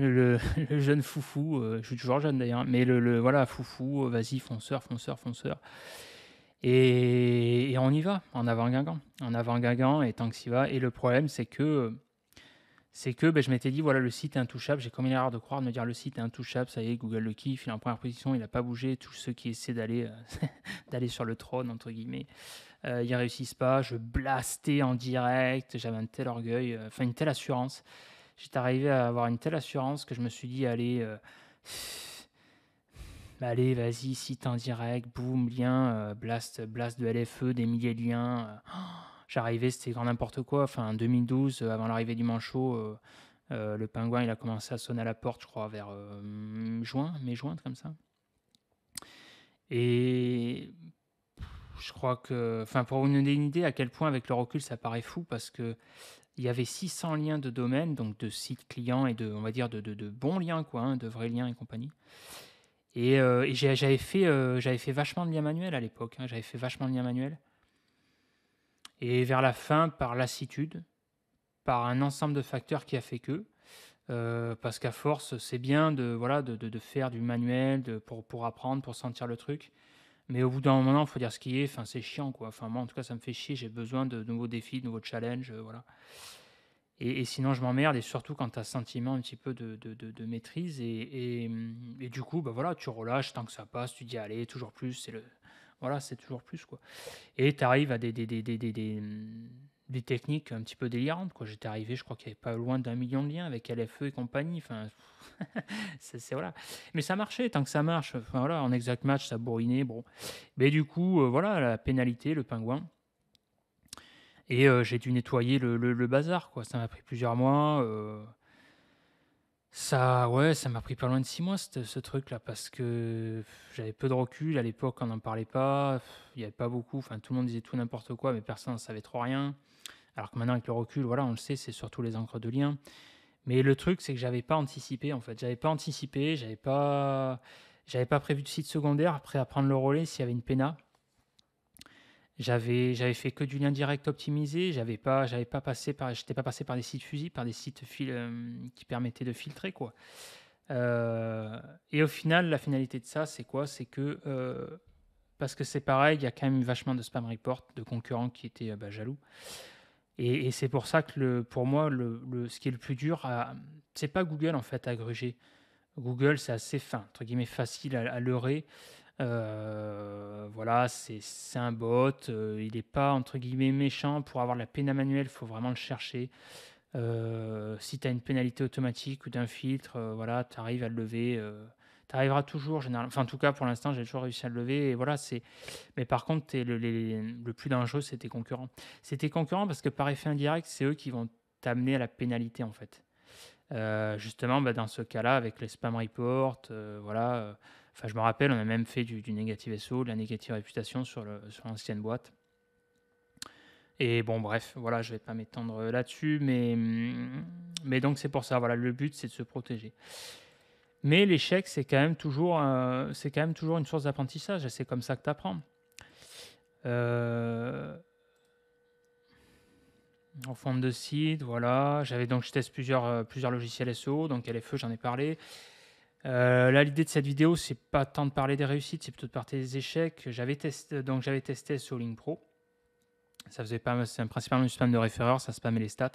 euh, le, jeune foufou, euh, je suis toujours jeune d'ailleurs, hein, mais le, voilà, foufou, euh, vas-y, fonceur, fonceur, fonceur. Et, on y va, en avant Guingamp. En avant Guingamp, et tant que y va. Et le problème, c'est que c'est que ben, je m'étais dit, voilà, le site est intouchable. J'ai commis l'erreur de croire, de me dire, le site est intouchable, ça y est, Google le kiffe, il est en première position, il n'a pas bougé. Tous ceux qui essaient d'aller euh, d'aller sur le trône, entre guillemets, ils euh, ils réussissent pas. Je blastais en direct, j'avais un tel orgueil, euh, enfin une telle assurance. J'étais arrivé à avoir une telle assurance que je me suis dit, allez, bah, allez, vas-y, site en direct, boum, lien, blast, blast de LFE, des milliers de liens. Oh J'arrivais, c'était grand n'importe quoi. Enfin, en 2012, euh, avant l'arrivée du Manchot, euh, euh, le pingouin, il a commencé à sonner à la porte, je crois, vers juin, mai-juin, comme ça. Et je crois que, enfin, pour vous donner une idée à quel point avec le recul ça paraît fou, parce que il y avait 600 liens de domaine, donc de sites clients et de, on va dire, de, bons liens, quoi, hein, de vrais liens et compagnie. Et, j'avais fait, j'avais fait vachement de liens manuels à l'époque. Hein, j'avais fait vachement de liens manuels. Et vers la fin, par lassitude, par un ensemble de facteurs qui a fait que, euh, parce qu'à force, c'est bien de, voilà, de, de, faire du manuel de, pour, pour apprendre, pour sentir le truc. Mais au bout d'un moment, il faut dire ce qui est. Enfin, c'est chiant, quoi. Enfin, moi, en tout cas, ça me fait chier. J'ai besoin de, nouveaux défis, de nouveaux challenges. Euh, voilà. Et, sinon, je m'emmerde. Et surtout, quand tu as sentiment un petit peu de, de maîtrise. Et, et, et, du coup, bah, voilà, tu relâches tant que ça passe. Tu dis, allez, toujours plus. C'est le, voilà, c'est toujours plus, quoi. Et tu arrives à des, des, techniques un petit peu délirantes, quoi. J'étais arrivé, je crois qu'il n'y avait pas loin d'un million de liens avec LFE et compagnie. Enfin, c'est voilà. Mais ça marchait, tant que ça marche. voilà, en exact match, ça bourrinait, bon. Mais du coup, euh, voilà, la pénalité, le pingouin. Et euh, j'ai dû nettoyer le, bazar, quoi. Ça m'a pris plusieurs mois. Euh, ça, ouais, ça m'a pris pas loin de six mois ce truc-là parce que j'avais peu de recul. À l'époque, on n'en parlait pas. Il n'y avait pas beaucoup. Enfin, tout le monde disait tout n'importe quoi, mais personne n'en savait trop rien. Alors que maintenant, avec le recul, voilà, on le sait, c'est surtout les encres de lien. Mais le truc, c'est que j'avais pas anticipé en fait. J'avais pas anticipé. J'avais pas, j'avais pas prévu de site secondaire après à prendre le relais s'il y avait une péna. J'avais, j'avais fait que du lien direct optimisé. J'avais pas, j'avais pas passé par, j'étais pas passé par des sites fusils, par des sites fil, euh, qui permettaient de filtrer quoi. Euh, et au final, la finalité de ça, c'est quoi C'est que euh, parce que c'est pareil, il y a quand même vachement de spam reports, de concurrents qui étaient bah, jaloux. Et, c'est pour ça que le, pour moi, le, le, ce qui est le plus dur, c'est pas Google en fait à gruger. Google, c'est assez fin, entre guillemets, facile à, à leurrer. Euh, voilà, c'est un bot. Euh, il n'est pas, entre guillemets, méchant. Pour avoir la peine à manuel, il faut vraiment le chercher. Euh, si tu as une pénalité automatique ou d'un filtre, voilà, tu arrives à le lever. tu arriveras toujours, Enfin, en tout cas, pour l'instant, j'ai toujours réussi à le lever. voilà, c'est. Mais par contre, le, plus dangereux, c'était concurrent. concurrents. concurrent parce que par effet indirect, c'est eux qui vont t'amener à la pénalité, en fait. justement, bah, dans ce cas-là, avec les spam reports, voilà Enfin, je me rappelle, on a même fait du, négatif négative SEO, de la négative réputation sur l'ancienne boîte. Et bon, bref, voilà, je ne vais pas m'étendre là-dessus, mais, mm, mais donc c'est pour ça. Voilà, le but, c'est de se protéger. Mais l'échec, c'est quand, même toujours, euh, quand même toujours une source d'apprentissage. C'est comme ça que tu apprends. Euh, en forme de site, voilà. J'avais donc, je teste plusieurs, euh, plusieurs logiciels SEO, donc LFE, j'en ai parlé. Euh, là, l'idée de cette vidéo, c'est pas tant de parler des réussites, c'est plutôt de parler des échecs. J'avais testé, donc j'avais testé Pro. Ça faisait pas, c'est principalement du spam de référeur, ça spammait les stats.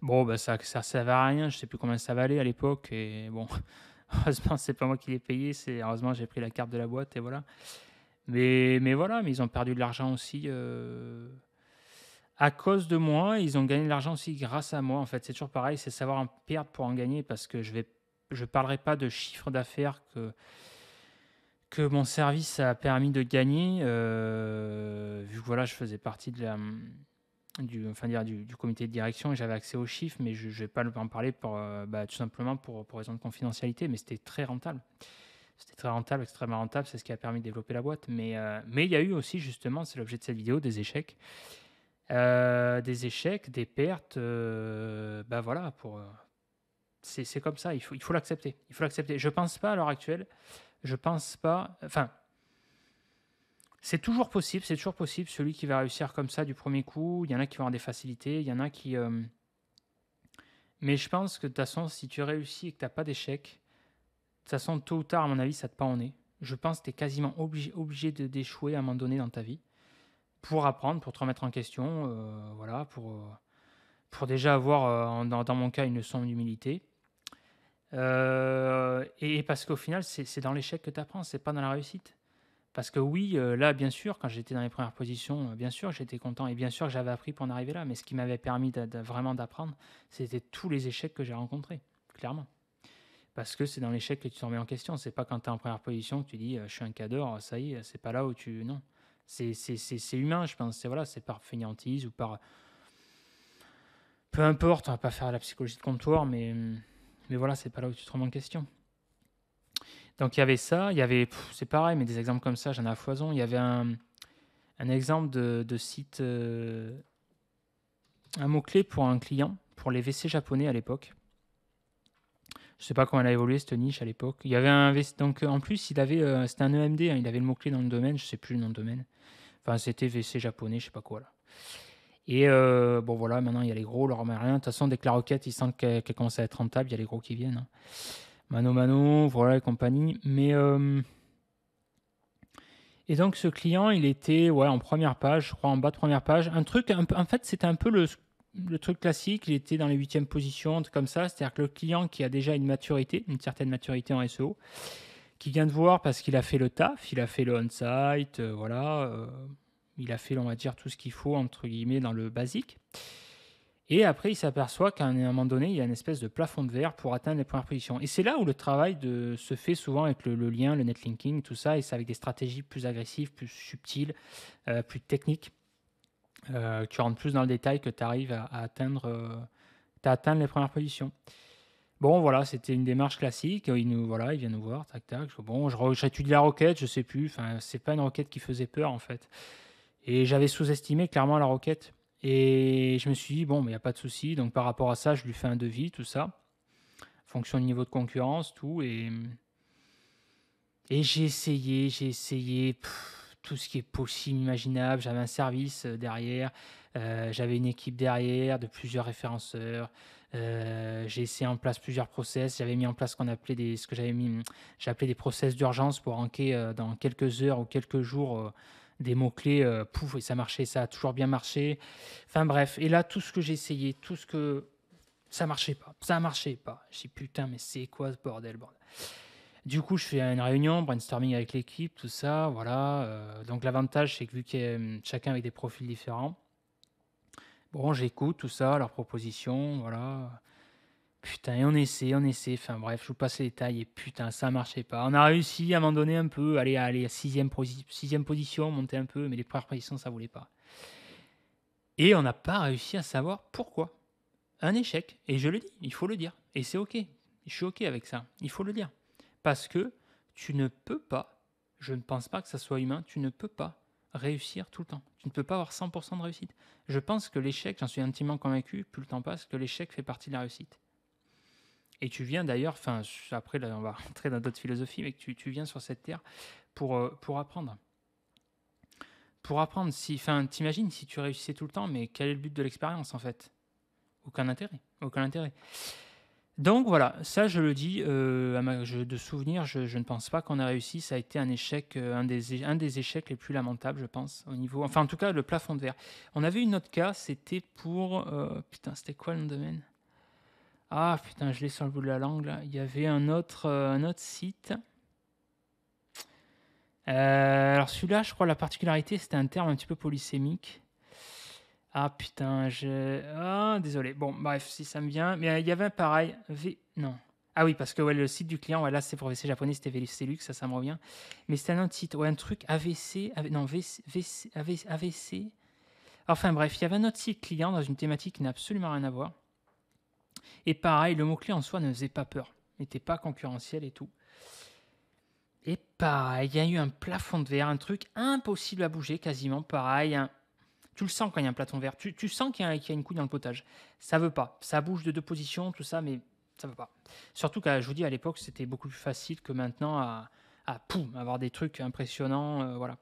Bon, bah, ça, ça servait à rien. Je sais plus combien ça valait à l'époque, et bon, heureusement, c'est pas moi qui l'ai payé. C'est heureusement j'ai pris la carte de la boîte et voilà. Mais, mais voilà, mais ils ont perdu de l'argent aussi. Euh, à cause de moi, ils ont gagné de l'argent aussi grâce à moi. En fait, c'est toujours pareil, c'est savoir en perdre pour en gagner parce que je vais je ne parlerai pas de chiffre d'affaires que, que mon service a permis de gagner, euh, vu que voilà, je faisais partie de la, du, dire, du, comité de direction et j'avais accès aux chiffres, mais je ne vais pas en parler euh, bah, tout simplement pour, pour, raison de confidentialité, mais c'était très rentable. C'était très rentable, extrêmement rentable, c'est ce qui a permis de développer la boîte. Mais euh, mais il y a eu aussi, justement, c'est l'objet de cette vidéo, des échecs. des échecs, des pertes, bah voilà, pour, c'est comme ça, il faut l'accepter. Il faut l'accepter. Je pense pas à l'heure actuelle, je pense pas. Enfin, c'est toujours possible, c'est toujours possible. Celui qui va réussir comme ça du premier coup, il y en a qui vont avoir des facilités, il y en a qui. Euh, mais je pense que de toute façon, si tu réussis et que tu n'as pas d'échec, de toute façon, tôt ou tard, à mon avis, ça te pas en est. Je pense que tu es quasiment obligé, obligé de d'échouer à un moment donné dans ta vie pour apprendre, pour te remettre en question, euh, voilà, pour, euh, pour déjà avoir, dans, mon cas, une leçon d'humilité. Euh, et, parce qu'au final, c'est dans l'échec que tu apprends, c'est pas dans la réussite. Parce que oui, euh, là, bien sûr, quand j'étais dans les premières positions, euh, bien sûr, j'étais content et bien sûr, j'avais appris pour en arriver là. Mais ce qui m'avait permis vraiment d'apprendre, c'était tous les échecs que j'ai rencontrés, clairement. Parce que c'est dans l'échec que tu te remets en question. C'est pas quand tu es en première position que tu dis je suis un cadre, oh, ça y est, c'est pas là où tu. Non. C'est humain, je pense. C'est voilà, par fainéantise ou par. Peu importe, on va pas faire la psychologie de comptoir, mais hum, mais voilà, c'est pas là où tu te rends en question. Donc il y avait ça, il y avait, c'est pareil, mais des exemples comme ça, j'en ai à foison. Il y avait un, exemple de, site, euh, un mot-clé pour un client, pour les WC japonais à l'époque. Je sais pas comment elle a évolué cette niche à l'époque. Il y avait un donc en plus il avait, euh, c'était un EMD, hein, il avait le mot-clé dans le domaine, je sais plus le nom de domaine. Enfin c'était WC japonais, je sais pas quoi là. Et euh, bon, voilà, maintenant, il y a les gros, leur rien. De toute façon, dès que la requête, ils sentent qu'elle commence à être rentable, il y a les gros qui viennent. Hein. Mano Mano, voilà et compagnie. Mais. Euh, et donc, ce client, il était ouais, en première page, je crois, en bas de première page. Un truc, en fait, c'était un peu le, truc classique. Il était dans les huitièmes positions, comme ça. C'est-à-dire que le client qui a déjà une maturité, une certaine maturité en SEO, qui vient de voir parce qu'il a fait le taf, il a fait le on-site, euh, voilà il a fait, on va dire, tout ce qu'il faut, entre guillemets, dans le basique. Et après, il s'aperçoit qu'à un moment donné, il y a une espèce de plafond de verre pour atteindre les premières positions. Et c'est là où le travail de, se fait souvent avec le, lien, le netlinking, tout ça, et c'est avec des stratégies plus agressives, plus subtiles, euh, plus techniques. tu euh, rentres plus dans le détail que tu arrives à, atteindre, euh, les premières positions. Bon, voilà, c'était une démarche classique. Il, nous, voilà, il vient nous voir, tac, tac. Bon, je de la roquette, je sais plus. Enfin, c'est pas une roquette qui faisait peur, en fait. Et j'avais sous-estimé clairement la requête. Et je me suis dit, bon, mais il n'y a pas de souci. Donc par rapport à ça, je lui fais un devis, tout ça, fonction du niveau de concurrence, tout. Et, et j'ai essayé, j'ai essayé tout ce qui est possible, imaginable. J'avais un service euh, derrière, euh, j'avais une équipe derrière de plusieurs référenceurs. Euh, j'ai essayé en place plusieurs process. J'avais mis en place ce qu'on appelait des, ce que j'avais mis, j'appelais des process d'urgence pour ranker dans quelques heures ou quelques jours des mots-clés, euh, pouf, et ça marchait, ça a toujours bien marché. Enfin bref, et là, tout ce que j'ai essayé, tout ce que. Ça marchait pas, ça marchait pas. J'ai putain, mais c'est quoi ce bordel, Du coup, je fais une réunion, brainstorming avec l'équipe, tout ça, voilà. Euh. donc l'avantage, c'est que vu qu'il y a euh, chacun avec des profils différents, bon, j'écoute tout ça, leurs propositions, voilà. Putain, et on essaie, on essaie. Enfin bref, je vous passe les détails et putain, ça marchait pas. On a réussi à un un peu, aller à aller sixième, position, monter un peu, mais les premières positions, ça voulait pas. Et on n'a pas réussi à savoir pourquoi. Un échec. Et je le dis, il faut le dire. Et c'est OK. Je suis OK avec ça. Il faut le dire. Parce que tu ne peux pas, je ne pense pas que ça soit humain, tu ne peux pas réussir tout le temps. Tu ne peux pas avoir 100% de réussite. Je pense que l'échec, j'en suis intimement convaincu, plus le temps passe, que l'échec fait partie de la réussite. Et tu viens d'ailleurs, enfin, après, on va rentrer dans d'autres philosophies, mais tu, tu viens sur cette terre pour, euh, pour apprendre. Pour apprendre, si, enfin, t'imagines si tu réussissais tout le temps, mais quel est le but de l'expérience en fait Aucun intérêt, aucun intérêt. Donc voilà, ça je le dis, euh, de souvenir, je, ne pense pas qu'on ait réussi. Ça a été un échec, euh, un, des, un des échecs les plus lamentables, je pense, au niveau. Enfin, en tout cas, le plafond de verre. On avait une autre cas, c'était pour. putain, c'était quoi le domaine ah putain, je l'ai sur le bout de la langue là. Il y avait un autre, euh, autre site. Euh, alors celui-là, je crois la particularité, c'était un terme un petit peu polysémique. Ah putain, je... Ah, désolé. Bon, bref, si ça me vient. Mais euh, il y avait un pareil. V... Non. Ah oui, parce que ouais, le site du client, là, c'est pour VC japonais, c'était ça, ça me revient. Mais c'était un autre site, ouais, un truc AVC, non, VC, AVC. Enfin bref, il y avait un autre site client dans une thématique qui n'a absolument rien à voir. Et pareil, le mot-clé en soi ne faisait pas peur, n'était pas concurrentiel et tout. Et pareil, il y a eu un plafond de verre, un truc impossible à bouger, quasiment pareil. Tu le sens quand il y a un plafond de tu, sens qu'il y, a une couille dans le potage. Ça veut pas, ça bouge de deux positions, tout ça, mais ça veut pas. Surtout que je vous dis, à l'époque, c'était beaucoup plus facile que maintenant à, à poum, avoir des trucs impressionnants, euh, voilà.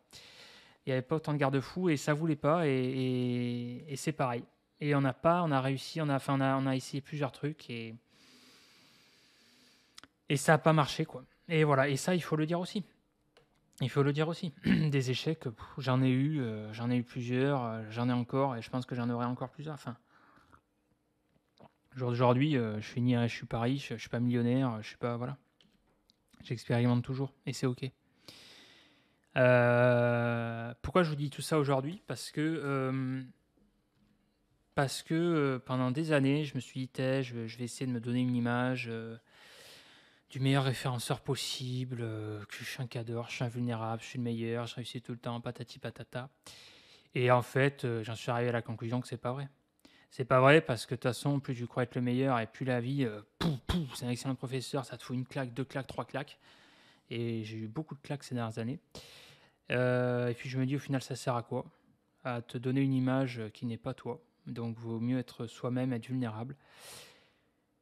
Il n'y avait pas autant de garde-fous et ça voulait pas, et c'est pareil. Et on n'a pas, on a réussi, on a, enfin, on a, essayé plusieurs trucs et, et ça n'a pas marché, quoi. Et voilà, et ça, il faut le dire aussi. Il faut le dire aussi. Des échecs, j'en ai eu, euh, j'en ai eu plusieurs, euh, j'en ai encore, et je pense que j'en aurai encore plusieurs. Enfin, aujourd'hui, euh, je suis ni, je suis pas riche, je suis pas millionnaire, je suis pas, voilà. J'expérimente toujours, et c'est ok. pourquoi je vous dis tout ça aujourd'hui Parce que parce que euh, pendant des années, je me suis dit, je, vais essayer de me donner une image euh, du meilleur référenceur possible, euh, que je suis un cadeau, je suis invulnérable, je suis le meilleur, je réussis tout le temps, patati patata. Et en fait, j'en suis arrivé à la conclusion que c'est pas vrai. C'est pas vrai parce que de toute façon, plus tu crois être le meilleur et plus la vie, pouf, c'est un excellent professeur, ça te fout une claque, deux claques, trois claques. Et j'ai eu beaucoup de claques ces dernières années. et puis je me dis au final, ça sert à quoi À te donner une image qui n'est pas toi donc, vaut mieux être soi-même, être vulnérable.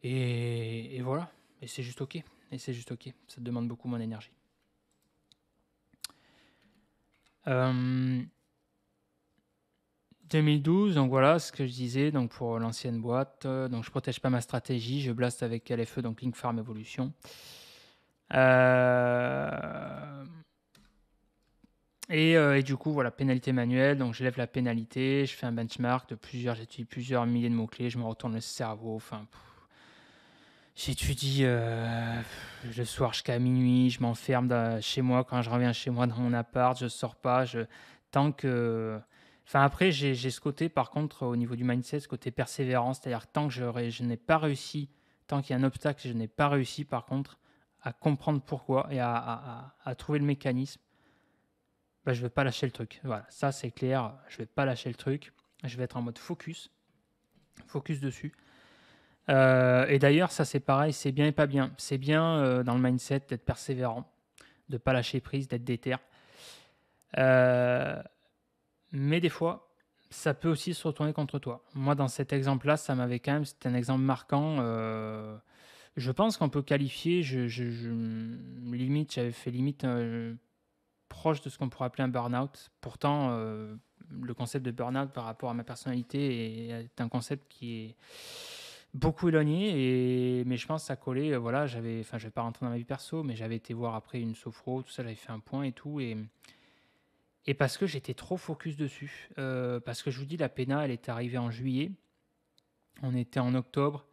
Et, voilà. Et c'est juste ok. Et c'est juste ok. Ça demande beaucoup moins d'énergie. 2012, euh, donc voilà ce que je disais donc pour l'ancienne boîte. donc je protège pas ma stratégie, je blast avec LFE, donc Link Farm Evolution. Euh, euh, et, du coup, voilà, pénalité manuelle. Donc, je la pénalité, je fais un benchmark de plusieurs, j'étudie plusieurs milliers de mots-clés, je me retourne le cerveau. Enfin, j'étudie euh, le soir jusqu'à minuit, je m'enferme chez moi. Quand je reviens chez moi dans mon appart, je ne sors pas. tant que. Enfin, après, j'ai ce côté, par contre, au niveau du mindset, ce côté persévérance. C'est-à-dire, tant que je, n'ai pas réussi, tant qu'il y a un obstacle, je n'ai pas réussi, par contre, à comprendre pourquoi et à trouver le mécanisme bah, je ne vais pas lâcher le truc. Voilà, ça c'est clair, je vais pas lâcher le truc. Je vais être en mode focus, focus dessus. Euh, et d'ailleurs, ça c'est pareil, c'est bien et pas bien. C'est bien euh, dans le mindset d'être persévérant, de ne pas lâcher prise, d'être déter. Euh, mais des fois, ça peut aussi se retourner contre toi. Moi, dans cet exemple-là, ça m'avait quand même, c'était un exemple marquant. je pense qu'on peut qualifier, je, limite, j'avais fait limite proche de ce qu'on pourrait appeler un burn-out. Pourtant, euh, le concept de burn-out par rapport à ma personnalité est, un concept qui est beaucoup éloigné, et, mais je pense que ça collait. Euh, voilà, j'avais, enfin, je vais pas rentrer dans ma vie perso, mais j'avais été voir après une sophro, tout ça, j'avais fait un point et tout, et, et parce que j'étais trop focus dessus. Euh, parce que je vous dis, la PENA, elle est arrivée en juillet, on était en octobre,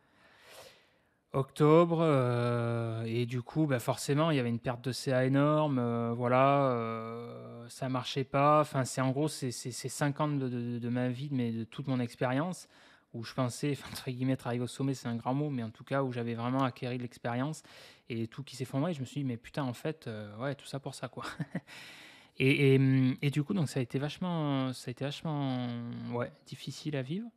Octobre, euh, et du coup, bah forcément, il y avait une perte de CA énorme, euh, voilà, euh, ça marchait pas. Enfin, c'est en gros, c'est 5 ans de, ma vie, mais de toute mon expérience, où je pensais, enfin, entre guillemets, travailler au sommet, c'est un grand mot, mais en tout cas, où j'avais vraiment acquéri l'expérience et tout qui s'effondrait. Je me suis dit, mais putain, en fait, ouais, tout ça pour ça, quoi. et, et, hum, et, du coup, donc, ça a été vachement, ça a été vachement ouais, difficile à vivre.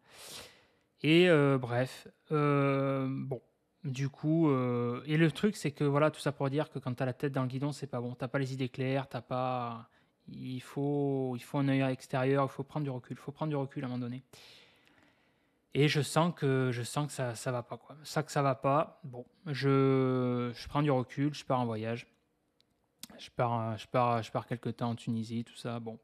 Et bref, bon du coup, euh, et le truc, c'est que voilà, tout ça pour dire que quand t'as la tête dans le guidon, c'est pas bon. T'as pas les idées claires, t'as pas. Il faut, il faut un œil extérieur, il faut prendre du recul, il faut prendre du recul à un moment donné. Et je sens que, je sens que ça, ça va pas quoi. Ça que ça va pas. Bon, je, je prends du recul, je pars en voyage. Je pars, je pars, je pars quelques temps en Tunisie, tout ça. Bon.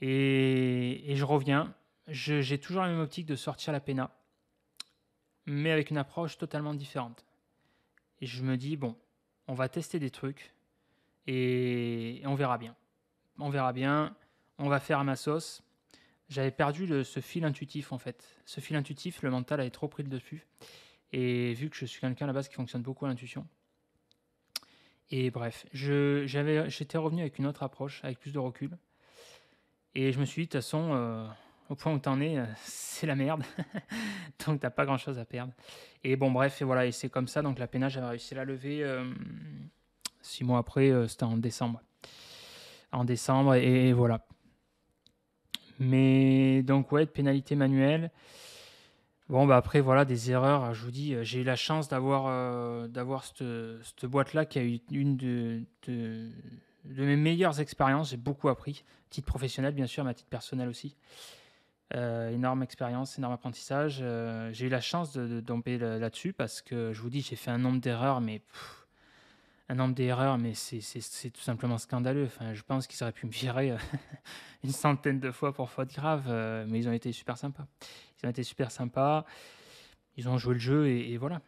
Et, et je reviens. J'ai toujours la même optique de sortir la pena mais avec une approche totalement différente. Et je me dis, bon, on va tester des trucs et on verra bien. On verra bien, on va faire à ma sauce. J'avais perdu ce fil intuitif en fait. Ce fil intuitif, le mental avait trop pris le dessus. Et vu que je suis quelqu'un à la base qui fonctionne beaucoup à l'intuition. Et bref, j'étais revenu avec une autre approche, avec plus de recul. Et je me suis dit, de toute façon, euh, au point où en es, euh, c'est la merde. donc t'as pas grand chose à perdre. Et bon, bref, et voilà, et c'est comme ça. Donc la Pénage j'avais réussi à la lever euh, six mois après, euh, c'était en décembre. En décembre, et, voilà. Mais donc, ouais, pénalité manuelle. Bon, bah après, voilà, des erreurs. Je vous dis, j'ai eu la chance d'avoir cette, boîte-là qui a eu une de, de mes meilleures expériences. J'ai beaucoup appris, titre professionnel bien sûr, ma à titre personnel aussi. Euh, énorme expérience, énorme apprentissage. Euh, j'ai eu la chance de, de tomber là-dessus parce que je vous dis, j'ai fait un nombre d'erreurs, mais un nombre d'erreurs, mais c'est tout simplement scandaleux. Enfin, je pense qu'ils auraient pu me virer euh, une centaine de fois pour faute grave, mais ils ont été super sympas. Ils ont été super sympas. Ils ont joué le jeu et voilà.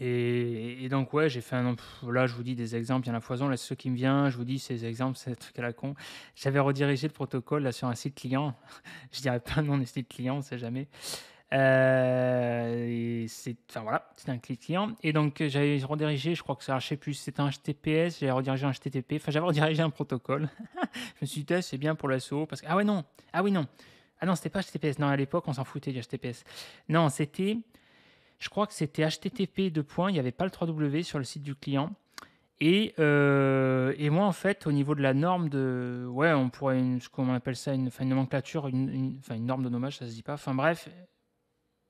Et, donc, ouais, j'ai fait un. Là, je vous dis des exemples, il y en a foison. Là, ceux qui me viennent, je vous dis ces exemples, c'est truc à la con. J'avais redirigé le protocole là, sur un site client. je dirais pas le nom du site client, on ne sait jamais. Euh, enfin voilà, c'est un clic client. Et donc euh, j'avais redirigé, je crois que ça, plus, c'était un HTTPS, j'avais redirigé un HTTP. Enfin, j'avais redirigé un protocole. je me suis dit, c'est bien pour l'asso, parce que ah ouais non, ah oui non, ah non, c'était pas HTTPS. Non, à l'époque, on s'en foutait du HTTPS. Non, c'était je crois que c'était http de il n'y avait pas le 3W sur le site du client. Euh, et, moi, en fait, au niveau de la norme de. Ouais, on pourrait. Une, ce qu'on appelle ça, une, nomenclature, une, une norme de nommage, ça se dit pas. Enfin bref,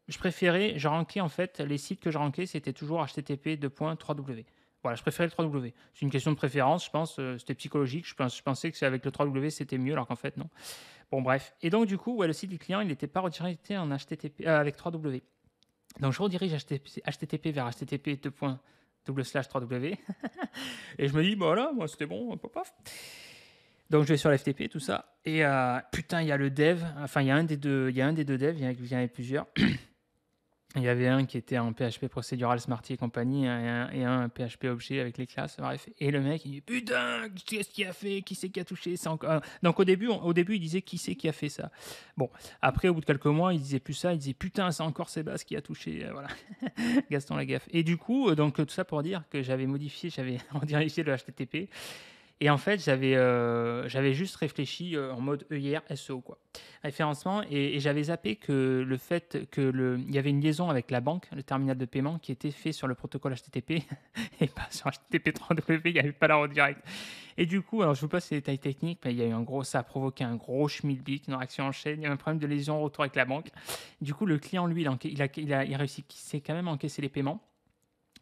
je préférais. Je ranquais en fait, les sites que je ranquais, c'était toujours http 23 w Voilà, je préférais le 3W. C'est une question de préférence, je pense. Euh, c'était psychologique. Je, pensais que avec le 3W, c'était mieux, alors qu'en fait, non. Bon, bref. Et donc, du coup, le site du client, il n'était pas retiré en HTTP, euh, avec 3W. Donc je redirige HTTP, vers http 2 w et je me dis, voilà, bah moi c'était bon, Donc je vais sur l'FTP, tout ça. Et euh, putain, il y a le dev, enfin il y a un des deux, il y a un des deux devs, il y en a, plusieurs. Il y avait un qui était en PHP procédural Smarty et compagnie, et un, PHP objet avec les classes. Bref. Et le mec, il dit Putain, qu'est-ce qu'il a fait Qui c'est qui a touché encore... Euh. Donc au début, au début, il disait Qui c'est qui a fait ça Bon, après, au bout de quelques mois, il disait plus ça, il disait Putain, c'est encore Sébastien qui a touché. Euh, voilà, Gaston gaffe. Et du coup, euh, donc tout ça pour dire que j'avais modifié, j'avais redirigé le HTTP. Et en fait, j'avais euh, j'avais juste réfléchi euh, en mode EIR, SEO, quoi. Référencement. Et, j'avais zappé que le fait qu'il y avait une liaison avec la banque, le terminal de paiement, qui était fait sur le protocole HTTP et pas sur HTTP 3W, il n'y avait pas la route directe. Et du coup, alors je vous passe les détails techniques, mais il y a eu un gros, ça a provoqué un gros schmilblick, une réaction en chaîne, il y a un problème de liaison retour avec la banque. Du coup, le client, lui, il a, il a, il a, s'est quand même encaissé les paiements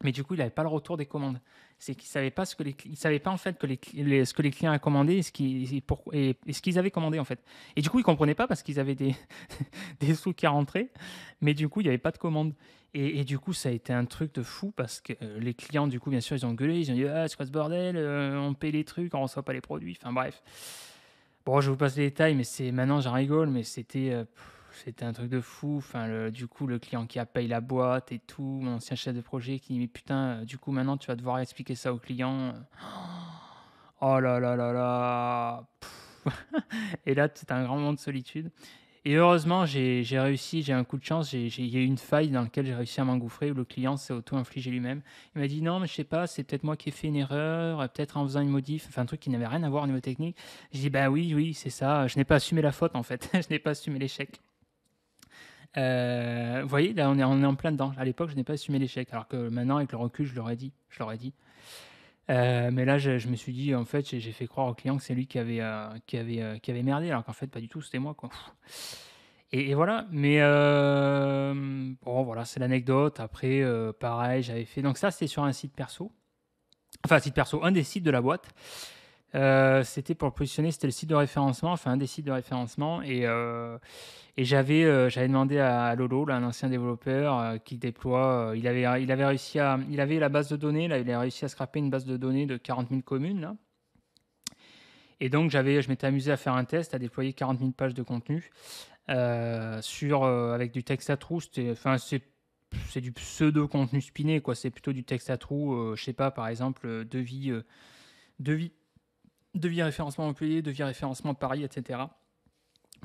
mais du coup, il n'avait pas le retour des commandes. C'est qu'il savait pas ce que savait pas en fait que les, ce que les clients avaient commandé et ce qu'ils et, ce qu'ils avaient commandé en fait. Et du coup, ils comprenaient pas parce qu'ils avaient des des sous qui rentraient, mais du coup, il n'y avait pas de commandes. Et, du coup, ça a été un truc de fou parce que euh, les clients, du coup, bien sûr, ils ont gueulé, ils ont dit ah c'est quoi ce bordel, euh, on paie les trucs, on reçoit pas les produits. Enfin bref. Bon, je vous passe les détails, mais c'est maintenant j'en rigole, mais c'était euh, c'était un truc de fou. Enfin, du coup, le client qui a payé la boîte et tout, mon ancien chef de projet qui dit putain, euh, du coup, maintenant tu vas devoir expliquer ça au client. Oh là là là là. et là, c'est un grand moment de solitude. Et heureusement, j'ai réussi, j'ai un coup de chance, il y a eu une faille dans laquelle j'ai réussi à m'engouffrer où le client s'est auto-infligé lui-même. Il m'a dit non, mais je sais pas, c'est peut-être moi qui ai fait une erreur, peut-être en faisant une modif, enfin un truc qui n'avait rien à voir au niveau technique. J'ai dit bah oui, oui, c'est ça, je n'ai pas assumé la faute en fait, je n'ai pas assumé l'échec. Euh, vous voyez, là, on est, on est en plein dedans. À l'époque, je n'ai pas assumé l'échec, alors que maintenant, avec le recul, je l'aurais dit. Je l'aurais dit. Euh, mais là, je, me suis dit, en fait, j'ai fait croire au client que c'est lui qui avait, euh, qui, avait, qui avait merdé, alors qu'en fait, pas du tout, c'était moi. Quoi. Et, et, voilà. Mais bon, voilà, c'est l'anecdote. Après, pareil, j'avais fait. Donc, ça, c'était sur un site perso. Enfin, site perso, un des sites de la boîte. Euh, c'était pour positionner, c'était le site de référencement, enfin un des sites de référencement. Et, euh, j'avais, euh, j'avais demandé à, Lolo, un ancien développeur, qui déploie. il, avait, il avait réussi à. Il avait la base de données, là, il a réussi à scraper une base de données de 40 000 communes. Et donc, j'avais, je m'étais amusé à faire un test, à déployer 40 000 pages de contenu sur, avec du texte à trous. Enfin, c'est du pseudo contenu spiné quoi c'est plutôt du texte à trous je sais pas par exemple devis devis devient référencement Montpellier, devient référencement Paris, etc.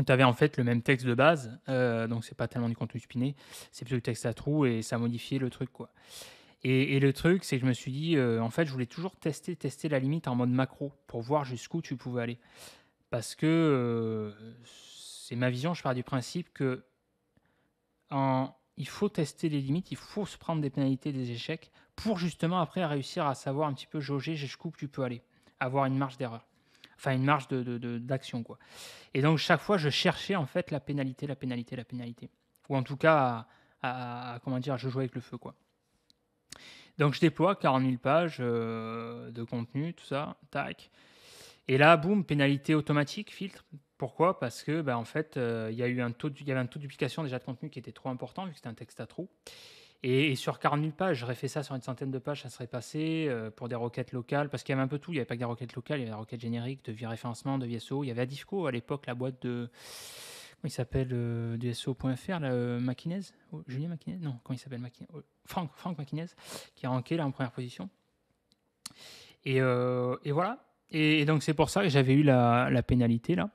Tu avais en fait le même texte de base, euh, donc c'est pas tellement du contenu spiné, c'est plutôt du texte à trous et ça modifiait le truc quoi. Et, le truc, c'est que je me suis dit, euh, en fait, je voulais toujours tester, tester la limite en mode macro pour voir jusqu'où tu pouvais aller. Parce que euh, c'est ma vision, je pars du principe que il faut tester les limites, il faut se prendre des pénalités, des échecs, pour justement après réussir à savoir un petit peu jauger jusqu'où tu peux aller avoir une marge d'erreur, enfin une marge d'action. De, de, quoi. Et donc chaque fois, je cherchais en fait la pénalité, la pénalité, la pénalité. Ou en tout cas, à, comment dire, je jouais avec le feu. quoi. Donc je déploie 40 000 pages euh, de contenu, tout ça, tac. Et là, boum, pénalité automatique, filtre. Pourquoi Parce que, ben, en fait, euh, il y, eu un taux y avait un taux de duplication déjà de contenu qui était trop important, vu que c'était un texte à trous. Et, sur 40 pages, j'aurais fait ça sur une centaine de pages, ça serait passé euh, pour des requêtes locales, parce qu'il y avait un peu tout, il n'y avait pas que des requêtes locales, il y avait des requêtes génériques, de vie référencement, de SEO. il y avait Disco à l'époque, la boîte de... Comment il s'appelle euh, du SEO.fr euh, Maquinez oh, Julien Maquinez Non, comment il s'appelle Maquinez oh, Franck, Franck qui a ranké là en première position. Et, euh, voilà. Et, donc c'est pour ça que j'avais eu la, pénalité là.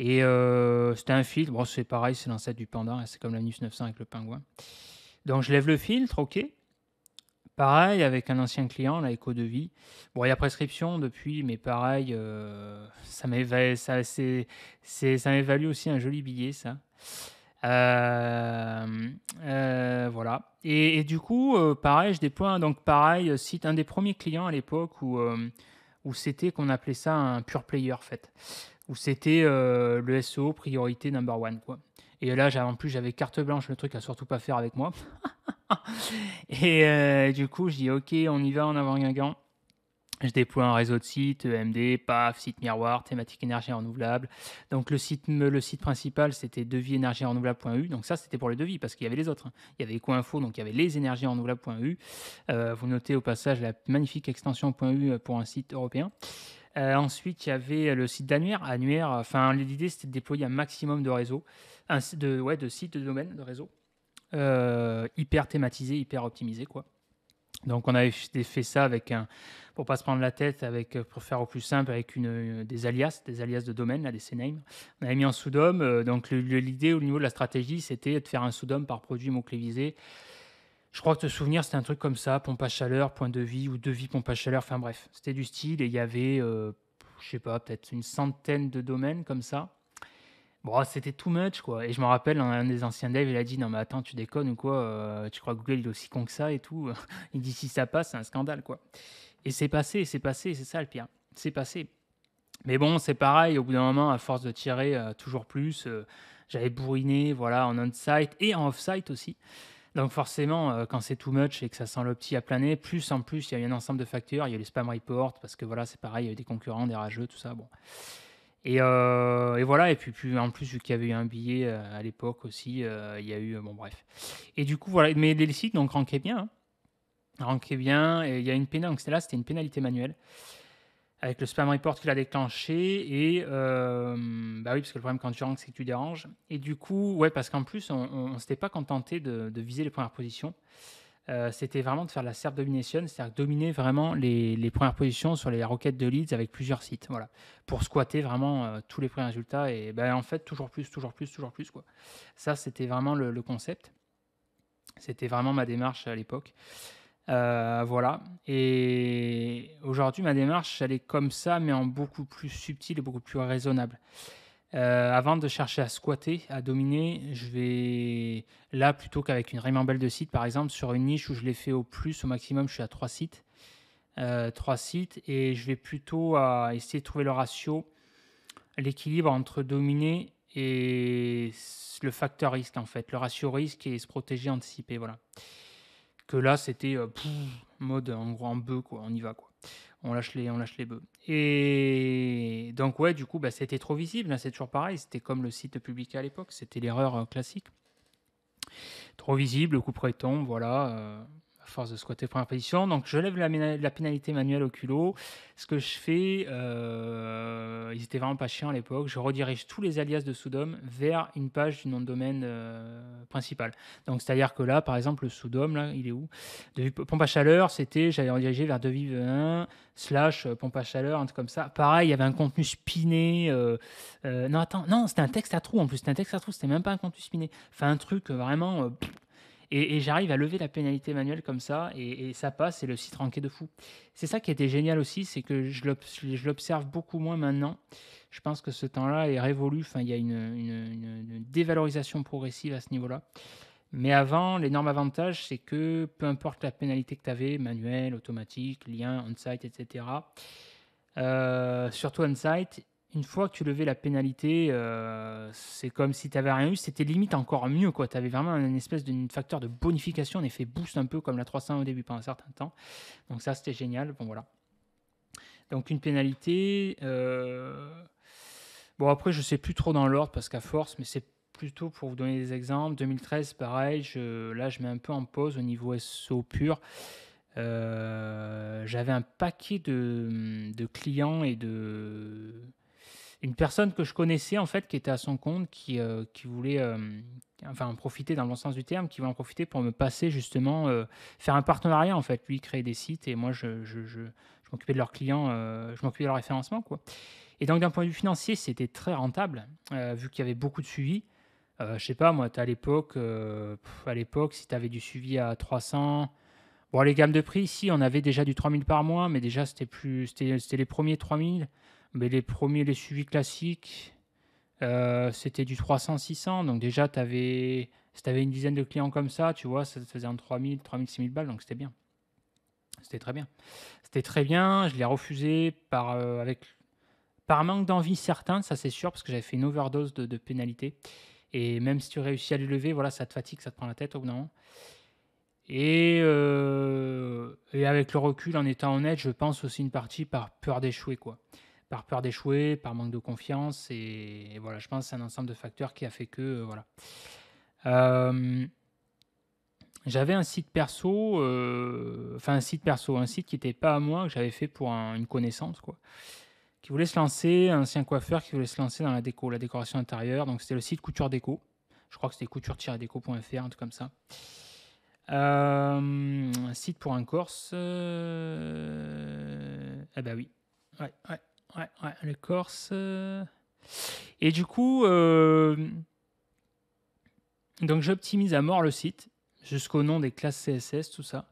Et c'était un filtre, bon, c'est pareil, c'est l'ancêtre du panda, hein, c'est comme la 900 avec le pingouin. Donc je lève le filtre, OK. Pareil avec un ancien client, la éco de vie. Bon, il y a prescription depuis, mais pareil, euh, ça m'évalue aussi un joli billet, ça. Euh, euh, voilà. Et, du coup, pareil, je déploie donc pareil site un des premiers clients à l'époque où où c'était qu'on appelait ça un pure player en fait, où c'était le SEO priorité number one quoi. Et là, en plus, j'avais carte blanche, le truc à surtout pas faire avec moi. et euh, du coup, je dis ok, on y va en avant Guingamp. Je déploie un réseau de sites, EMD, PAF, site miroir, thématique énergie renouvelable. Donc le site, le site principal, c'était devie-energie-renouvelable.eu. Donc ça, c'était pour les devis, parce qu'il y avait les autres. Hein. Il y avait éco-info, donc il y avait les euh, vous notez au passage la magnifique extension .eu pour un site européen. Euh, ensuite, il y avait le site d'annuaire. Annuaire, enfin, l'idée, c'était de déployer un maximum de réseaux de, ouais, de sites, de domaines, de réseaux, euh, hyper thématisés, hyper optimisés, quoi. Donc on avait fait ça avec un, pour pas se prendre la tête, avec euh, pour faire au plus simple avec une, euh, des alias, des alias de domaine, des CNAME. On avait mis en sous-dom. donc l'idée au niveau de la stratégie, c'était de faire un sous-dom par produit mot clé visé. Je crois que te souvenir, c'était un truc comme ça, pompe à chaleur, point de vie ou vie pompe à chaleur. Enfin bref, c'était du style et il y avait, je je sais pas, peut-être une centaine de domaines comme ça. Ah, c'était too much, quoi. Et je me rappelle, un, des anciens devs, il a dit Non, mais attends, tu déconnes ou quoi euh, Tu crois que Google il est aussi con que ça et tout Il dit Si ça passe, c'est un scandale, quoi. Et c'est passé, c'est passé, c'est ça le pire. C'est passé. Mais bon, c'est pareil, au bout d'un moment, à force de tirer euh, toujours plus, euh, j'avais bourriné voilà, en on-site et en off-site aussi. Donc forcément, quand c'est too much et que ça sent l'opti à planer, plus en plus, il y a eu un ensemble de facteurs. Il y a eu les spam reports, parce que voilà, c'est pareil, il y a eu des concurrents, des rageux, tout ça. Bon. Euh, et, voilà, et puis, en plus, vu qu'il y avait eu un billet euh, à l'époque aussi, euh, il y a eu. Bon, bref. Et du coup, voilà. Mais les sites, donc, rankaient bien. Hein. bien. Et il y a une pénalité. là, c'était une pénalité manuelle. Avec le spam report qu'il a déclenché. Et. bah oui, parce que le problème quand tu ranks, c'est que tu déranges. Et du coup, ouais, parce qu'en plus, on ne s'était pas contenté de, viser les premières positions. Euh, c'était vraiment de faire la serp domination, c'est-à-dire dominer vraiment les, les, premières positions sur les roquettes de leads avec plusieurs sites, voilà, pour squatter vraiment euh, tous les premiers résultats et ben, en fait toujours plus, toujours plus, toujours plus quoi. Ça c'était vraiment le, concept, c'était vraiment ma démarche à l'époque. Euh, voilà. Et aujourd'hui, ma démarche, elle est comme ça, mais en beaucoup plus subtil et beaucoup plus raisonnable. Euh, avant de chercher à squatter, à dominer, je vais là plutôt qu'avec une belle de sites, par exemple, sur une niche où je l'ai fait au plus, au maximum, je suis à trois sites. Euh, sites et je vais plutôt euh, essayer de trouver le ratio, l'équilibre entre dominer et le facteur risque en fait, le ratio risque et se protéger, anticiper. Voilà. Que là, c'était euh, mode en gros en bœuf, quoi, on y va quoi. On lâche les, on lâche les bœufs. Et donc, ouais, du coup, bah, c'était trop visible. Hein, c'est toujours pareil. C'était comme le site public à l'époque. C'était l'erreur euh, classique. Trop visible, le coup voilà. Euh force de squatter première position. Donc je lève la, pénalité manuelle au culot. Ce que je fais, euh, ils étaient vraiment pas chiants à l'époque, je redirige tous les alias de Sudom vers une page du nom de domaine euh, principal. Donc c'est-à-dire que là, par exemple, le là, il est où De pompe à chaleur, c'était, j'allais rediriger vers devive 1 slash euh, pompe à chaleur, un truc comme ça. Pareil, il y avait un contenu spiné. Euh, non, attends, non, c'était un texte à trous en plus. C'était un texte à trous, c'était même pas un contenu spiné. Enfin, un truc vraiment et, j'arrive à lever la pénalité manuelle comme ça, et, ça passe, et le site ranké de fou. C'est ça qui était génial aussi, c'est que je l'observe beaucoup moins maintenant. Je pense que ce temps-là est révolu, enfin, il y a une, dévalorisation progressive à ce niveau-là. Mais avant, l'énorme avantage, c'est que peu importe la pénalité que tu avais, manuelle, automatique, lien, on-site, etc., euh, surtout on-site, une fois que tu levais la pénalité, euh, c'est comme si tu n'avais rien eu. C'était limite encore mieux. Tu avais vraiment une espèce de facteur de bonification, un effet boost un peu comme la 300 au début pendant un certain temps. Donc ça, c'était génial. Bon, voilà. Donc une pénalité. Euh, bon, après, je sais plus trop dans l'ordre parce qu'à force, mais c'est plutôt pour vous donner des exemples. 2013, pareil, là, je mets un peu en pause au niveau SO pur. Euh, j'avais un paquet de clients et de une personne que je connaissais en fait qui était à son compte, qui, euh, qui voulait euh, enfin en profiter dans le bon sens du terme, qui voulait en profiter pour me passer justement, euh, faire un partenariat en fait. Lui créer des sites et moi je, je, je, m'occupais de leurs clients, je m'occupais de leur référencement quoi. Et donc d'un point de vue financier, c'était très rentable vu qu'il y avait beaucoup de suivi. je sais pas moi, à l'époque, à l'époque si tu avais du suivi à 300 Bon, les gammes de prix, ici, on avait déjà du 3000 par mois, mais déjà, c'était plus, c'était les premiers 3000. Mais les premiers, les suivis classiques, euh, c'était du 300-600. Donc déjà, avais, si tu avais une dizaine de clients comme ça, tu vois, ça faisait en 3000, 3000, 6000 balles. Donc c'était bien. C'était très bien. C'était très bien. Je l'ai refusé par, euh, avec, par manque d'envie certain, ça c'est sûr, parce que j'avais fait une overdose de, de pénalités. Et même si tu réussis à les lever, voilà, ça te fatigue, ça te prend la tête au bout d'un moment. Et, euh, et, avec le recul, en étant honnête, je pense aussi une partie par peur d'échouer. quoi par peur d'échouer, par manque de confiance. Et, voilà, je pense que c'est un ensemble de facteurs qui a fait que. Euh, voilà. Euh, j'avais un site perso, euh, enfin un site perso, un site qui n'était pas à moi, que j'avais fait pour une connaissance, quoi, qui voulait se lancer, un ancien coiffeur qui voulait se lancer dans la déco, la décoration intérieure. Donc c'était le site Couture Déco. Je crois que c'était couture-déco.fr, un truc comme ça. un site pour un Corse. Ah bah oui. Ouais, ouais ouais, ouais, le Corse. Euh. Et du coup, euh, donc j'optimise à mort le site jusqu'au nom des classes CSS, tout ça.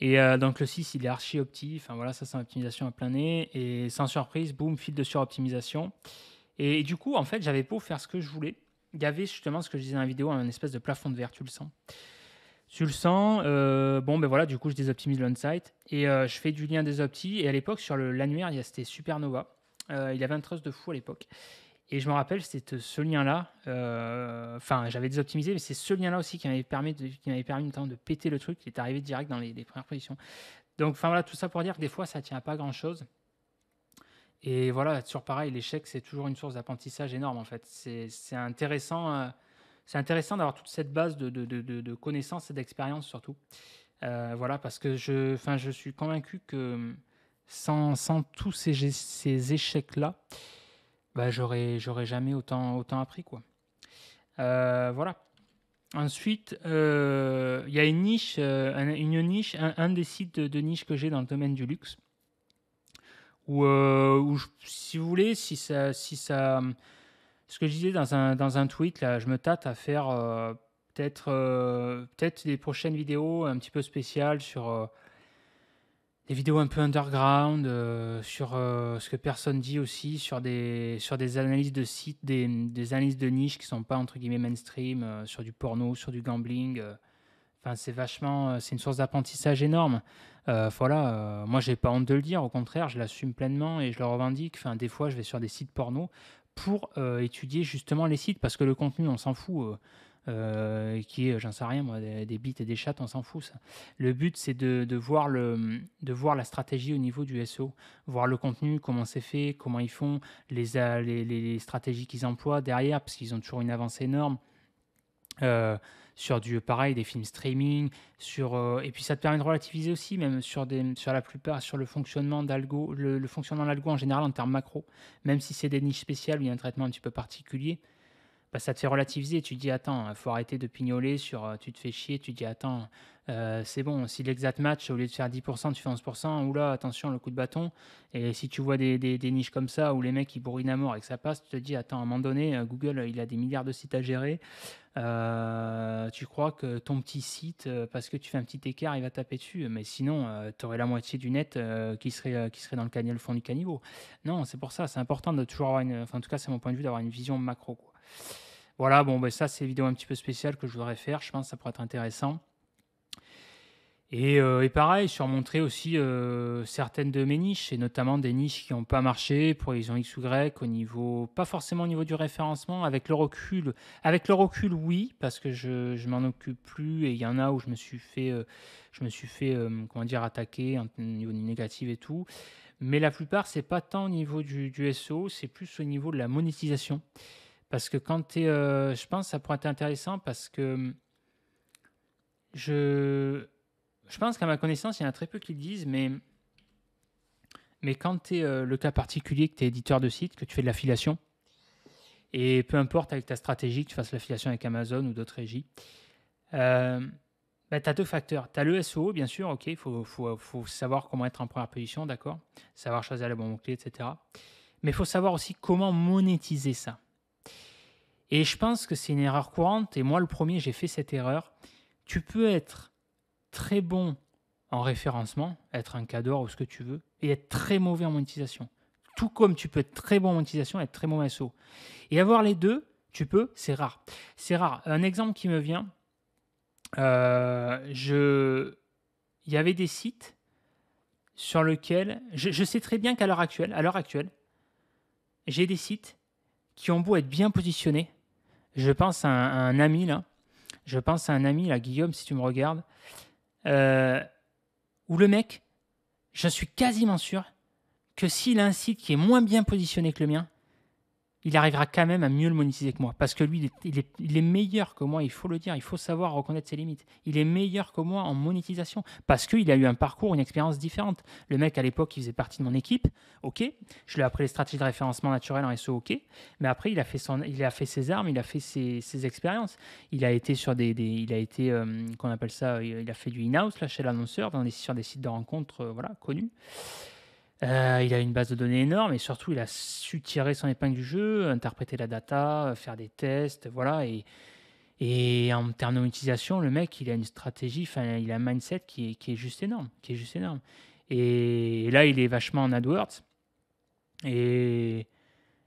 Et euh, donc le site, il est archi opti. Enfin voilà, ça c'est une optimisation à plein nez. Et sans surprise, boum, fil de suroptimisation. Et, et du coup, en fait, j'avais beau faire ce que je voulais. Il y avait justement ce que je disais dans la vidéo, un espèce de plafond de verre, tu le sens sur le sang, euh, bon, ben voilà, du coup, je désoptimise site et euh, je fais du lien des optis. Et à l'époque, sur l'annuaire, il y a c'était Supernova. Euh, il y avait un trust de fou à l'époque. Et je me rappelle, c'était ce lien-là. Enfin, j'avais désoptimisé, mais c'est ce lien-là aussi qui m'avait permis, de, qui m'avait permis de péter le truc. Il est arrivé direct dans les, premières positions. Donc, enfin voilà, tout ça pour dire que des fois, ça tient pas grand-chose. Et voilà, sur pareil, l'échec, c'est toujours une source d'apprentissage énorme en fait. C'est, c'est intéressant c'est intéressant d'avoir toute cette base de, connaissances et d'expérience surtout. Euh, voilà, parce que je, je suis convaincu que sans, sans tous ces, ces échecs-là, bah, j'aurais, j'aurais jamais autant, autant appris. Quoi. Euh, voilà. Ensuite, euh, il y a une niche, une niche un, des sites de, niche que j'ai dans le domaine du luxe, si vous voulez, si ça, si ça, ce que je disais dans un, dans un tweet, là, je me tâte à faire euh, peut-être euh, peut-être des prochaines vidéos un petit peu spéciales sur euh, des vidéos un peu underground, sur ce que personne dit aussi, sur des, sur des analyses de sites, des, des analyses de niches qui sont pas entre guillemets mainstream, sur du porno, sur du gambling. Enfin, c'est vachement, c'est une source d'apprentissage énorme. voilà, moi j'ai pas honte de le dire, au contraire, je l'assume pleinement et je le revendique. Enfin, des fois, je vais sur des sites porno pour euh, étudier justement les sites, parce que le contenu, on s'en fout. Euh, euh, qui est, j'en sais rien moi, des, bits et des chats, on s'en fout. Ça. Le but, c'est de, de, voir le, de voir la stratégie au niveau du SEO, voir le contenu, comment c'est fait, comment ils font, les, les, les stratégies qu'ils emploient derrière, parce qu'ils ont toujours une avance énorme. Euh, sur du pareil des films streaming, sur euh, et puis ça te permet de relativiser aussi même sur des sur la plupart sur le fonctionnement d'algo, le, fonctionnement d'algo en général en termes macro, même si c'est des niches spéciales, il y a un traitement un petit peu particulier. Bah, ça te fait relativiser. Tu te dis, attends, il faut arrêter de pignoler sur euh, tu te fais chier. Tu te dis, attends, euh, c'est bon. Si l'exact match, au lieu de faire 10%, tu fais 11%, là attention, le coup de bâton. Et si tu vois des, niches comme ça où les mecs ils bourrinent à mort et que ça passe, tu te dis, attends, à un moment donné, euh, Google, il a des milliards de sites à gérer. tu crois que ton petit site, parce que tu fais un petit écart, il va taper dessus. Mais sinon, tu aurais la moitié du net qui, serait, qui serait dans le, fond du caniveau. Non, c'est pour ça, c'est important de toujours avoir une. Enfin, en tout cas, c'est mon point de vue d'avoir une vision macro. Voilà, bon, ben, ça, c'est une vidéo un petit peu spéciale que je voudrais faire. Je pense que ça pourrait être intéressant. Et, pareil, euh, et pareil, montrer aussi euh, certaines de mes niches, et notamment des niches qui n'ont pas marché pour les ont X ou Y, au niveau, pas forcément au niveau du référencement, avec le recul. Avec le recul, oui, parce que je ne m'en occupe plus, et il y en a où je me suis fait, euh, je me suis fait comment dire, attaquer au niveau négatif et tout. Mais la plupart, c'est pas tant au niveau du, du SEO, c'est plus au niveau de la monétisation. Parce que quand tu es. Euh, je pense que ça pourrait être intéressant parce que. Hum, je. Je pense qu'à ma connaissance, il y en a très peu qui le disent, mais. Mais quand tu es euh, le cas particulier, que tu es éditeur de site, que tu fais de l'affiliation, et peu importe avec ta stratégie, que tu fasses l'affiliation avec Amazon ou d'autres régies, euh, bah, tu as deux facteurs. Tu as le SEO, bien sûr, ok, il faut, faut, faut, savoir comment être en première position, d'accord Savoir choisir les bons mots-clés, etc. Mais il faut savoir aussi comment monétiser ça. Et je pense que c'est une erreur courante, et moi le premier, j'ai fait cette erreur. Tu peux être très bon en référencement, être un cad'or ou ce que tu veux, et être très mauvais en monétisation. Tout comme tu peux être très bon en monétisation et être très mauvais en SEO. Et avoir les deux, tu peux, c'est rare. C'est rare. Un exemple qui me vient, euh, je... il y avait des sites sur lesquels, je, je sais très bien qu'à l'heure actuelle, à l'heure actuelle, j'ai des sites qui ont beau être bien positionnés, je pense à un, ami là. Je pense à un ami là, Guillaume, si tu me regardes. Euh, Ou le mec, je suis quasiment sûr que s'il a un site qui est moins bien positionné que le mien, il arrivera quand même à mieux le monétiser que moi. Parce que lui, il est, meilleur que moi, il faut le dire, il faut savoir reconnaître ses limites. Il est meilleur que moi en monétisation. Parce qu'il a eu un parcours, une expérience différente. Le mec, à l'époque, il faisait partie de mon équipe, ok. Je lui ai appris les stratégies de référencement naturel en SEO, ok. Mais après, il a fait, son, il a fait ses armes, il a fait ses, expériences. Il a été sur des. il a été, euh, qu'on appelle ça, il a fait du in-house chez l'annonceur, dans des, sur des sites de rencontres euh, voilà, connus. Euh, il a une base de données énorme et surtout, il a su tirer son épingle du jeu, interpréter la data, euh, faire des tests, voilà. Et, et en termes de le mec, il a une stratégie, enfin, il a un mindset qui est, juste énorme, qui est juste énorme. Et, là, il est vachement en AdWords. Et,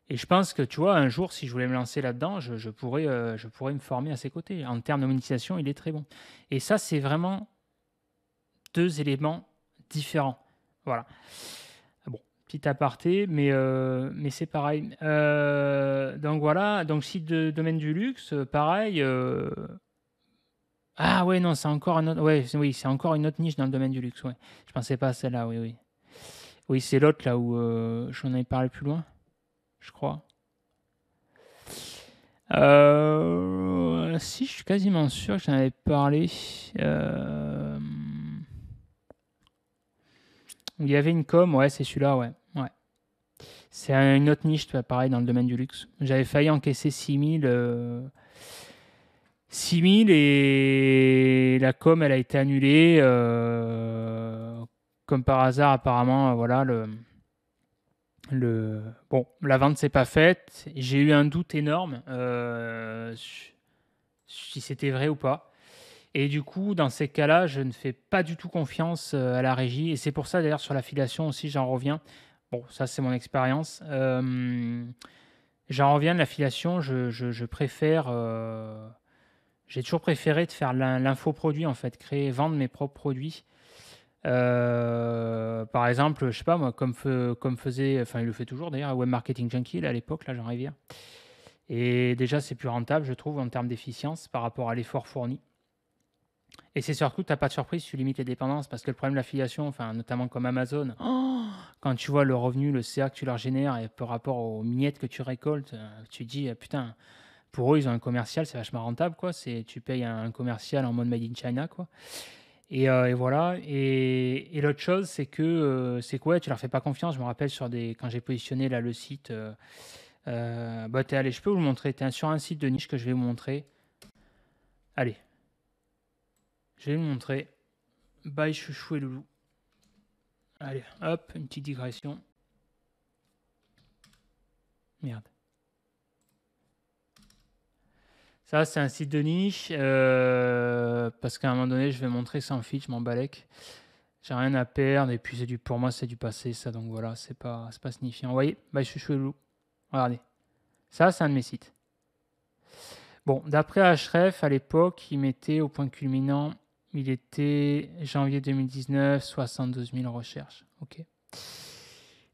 je pense que, tu vois, un jour, si je voulais me lancer là-dedans, je, pourrais, euh, je pourrais me former à ses côtés. En termes de monétisation, il est très bon. Et ça, c'est vraiment deux éléments différents. Voilà petit aparté, mais, euh, mais c'est pareil. Euh, donc voilà, donc site de domaine du luxe, euh, pareil. Ah ouais, non, c'est encore, un autre... ouais, oui, c'est encore une autre niche dans le domaine du luxe. Ouais. Je pensais pas à celle-là, oui, oui. Oui, c'est l'autre là où j'en ai parlé plus loin, je crois. si, je suis quasiment sûr que j'en avais parlé il y avait une com, ouais, c'est celui-là, ouais. C'est une autre niche, tu pareil, dans le domaine du luxe. J'avais failli encaisser 6000. 000 6000 et la com, elle a été annulée. Euh, comme par hasard, apparemment, euh, voilà, le. Bon, la vente s'est pas faite. J'ai eu un doute énorme euh, si c'était vrai ou pas. Et du coup, dans ces cas-là, je ne fais pas du tout confiance à la régie. Et c'est pour ça, d'ailleurs, sur l'affiliation aussi, j'en reviens. Bon, ça, c'est mon expérience. Euh, j'en reviens de l'affiliation. Je, préfère. Euh, j'ai toujours préféré de faire l'infoproduit, en fait, créer, vendre mes propres produits. Euh, par exemple, je sais pas moi, comme, faisait, enfin il le fait toujours d'ailleurs, Web Marketing Junkie à l'époque, là, j'en reviens. Et déjà, c'est plus rentable, je trouve, en termes d'efficience par rapport à l'effort fourni. Et c'est surtout, tu pas de surprise, tu limites les dépendances parce que le problème de l'affiliation, enfin, notamment comme Amazon, oh. quand tu vois le revenu, le CA que tu leur génères et par rapport aux miettes que tu récoltes, euh, tu te dis eh, putain, pour eux, ils ont un commercial, c'est vachement rentable quoi. C'est, tu payes un commercial en mode made in China quoi. Et, euh, voilà. Et, l'autre chose, c'est que euh, c'est quoi Tu leur fais pas confiance. Je me rappelle sur des quand j'ai positionné là le site. Euh, bah, allé, je peux vous le montrer. es sur un site de niche que je vais vous montrer. Allez, je vais vous montrer. Bye chouchou et loulou. Allez, hop, une petite digression. Merde. Ça, c'est un site de niche. Euh, parce qu'à un moment donné, je vais montrer sans fil, je m'en balèque. J'ai rien à perdre. Et puis, du, pour moi, c'est du passé, ça. Donc voilà, c'est pas, pas signifiant. Vous voyez, bye chouchou et loulou. Regardez. Ça, c'est un de mes sites. Bon, d'après HREF, à l'époque, il mettait au point culminant il était janvier 2019, 72 000 recherches. OK.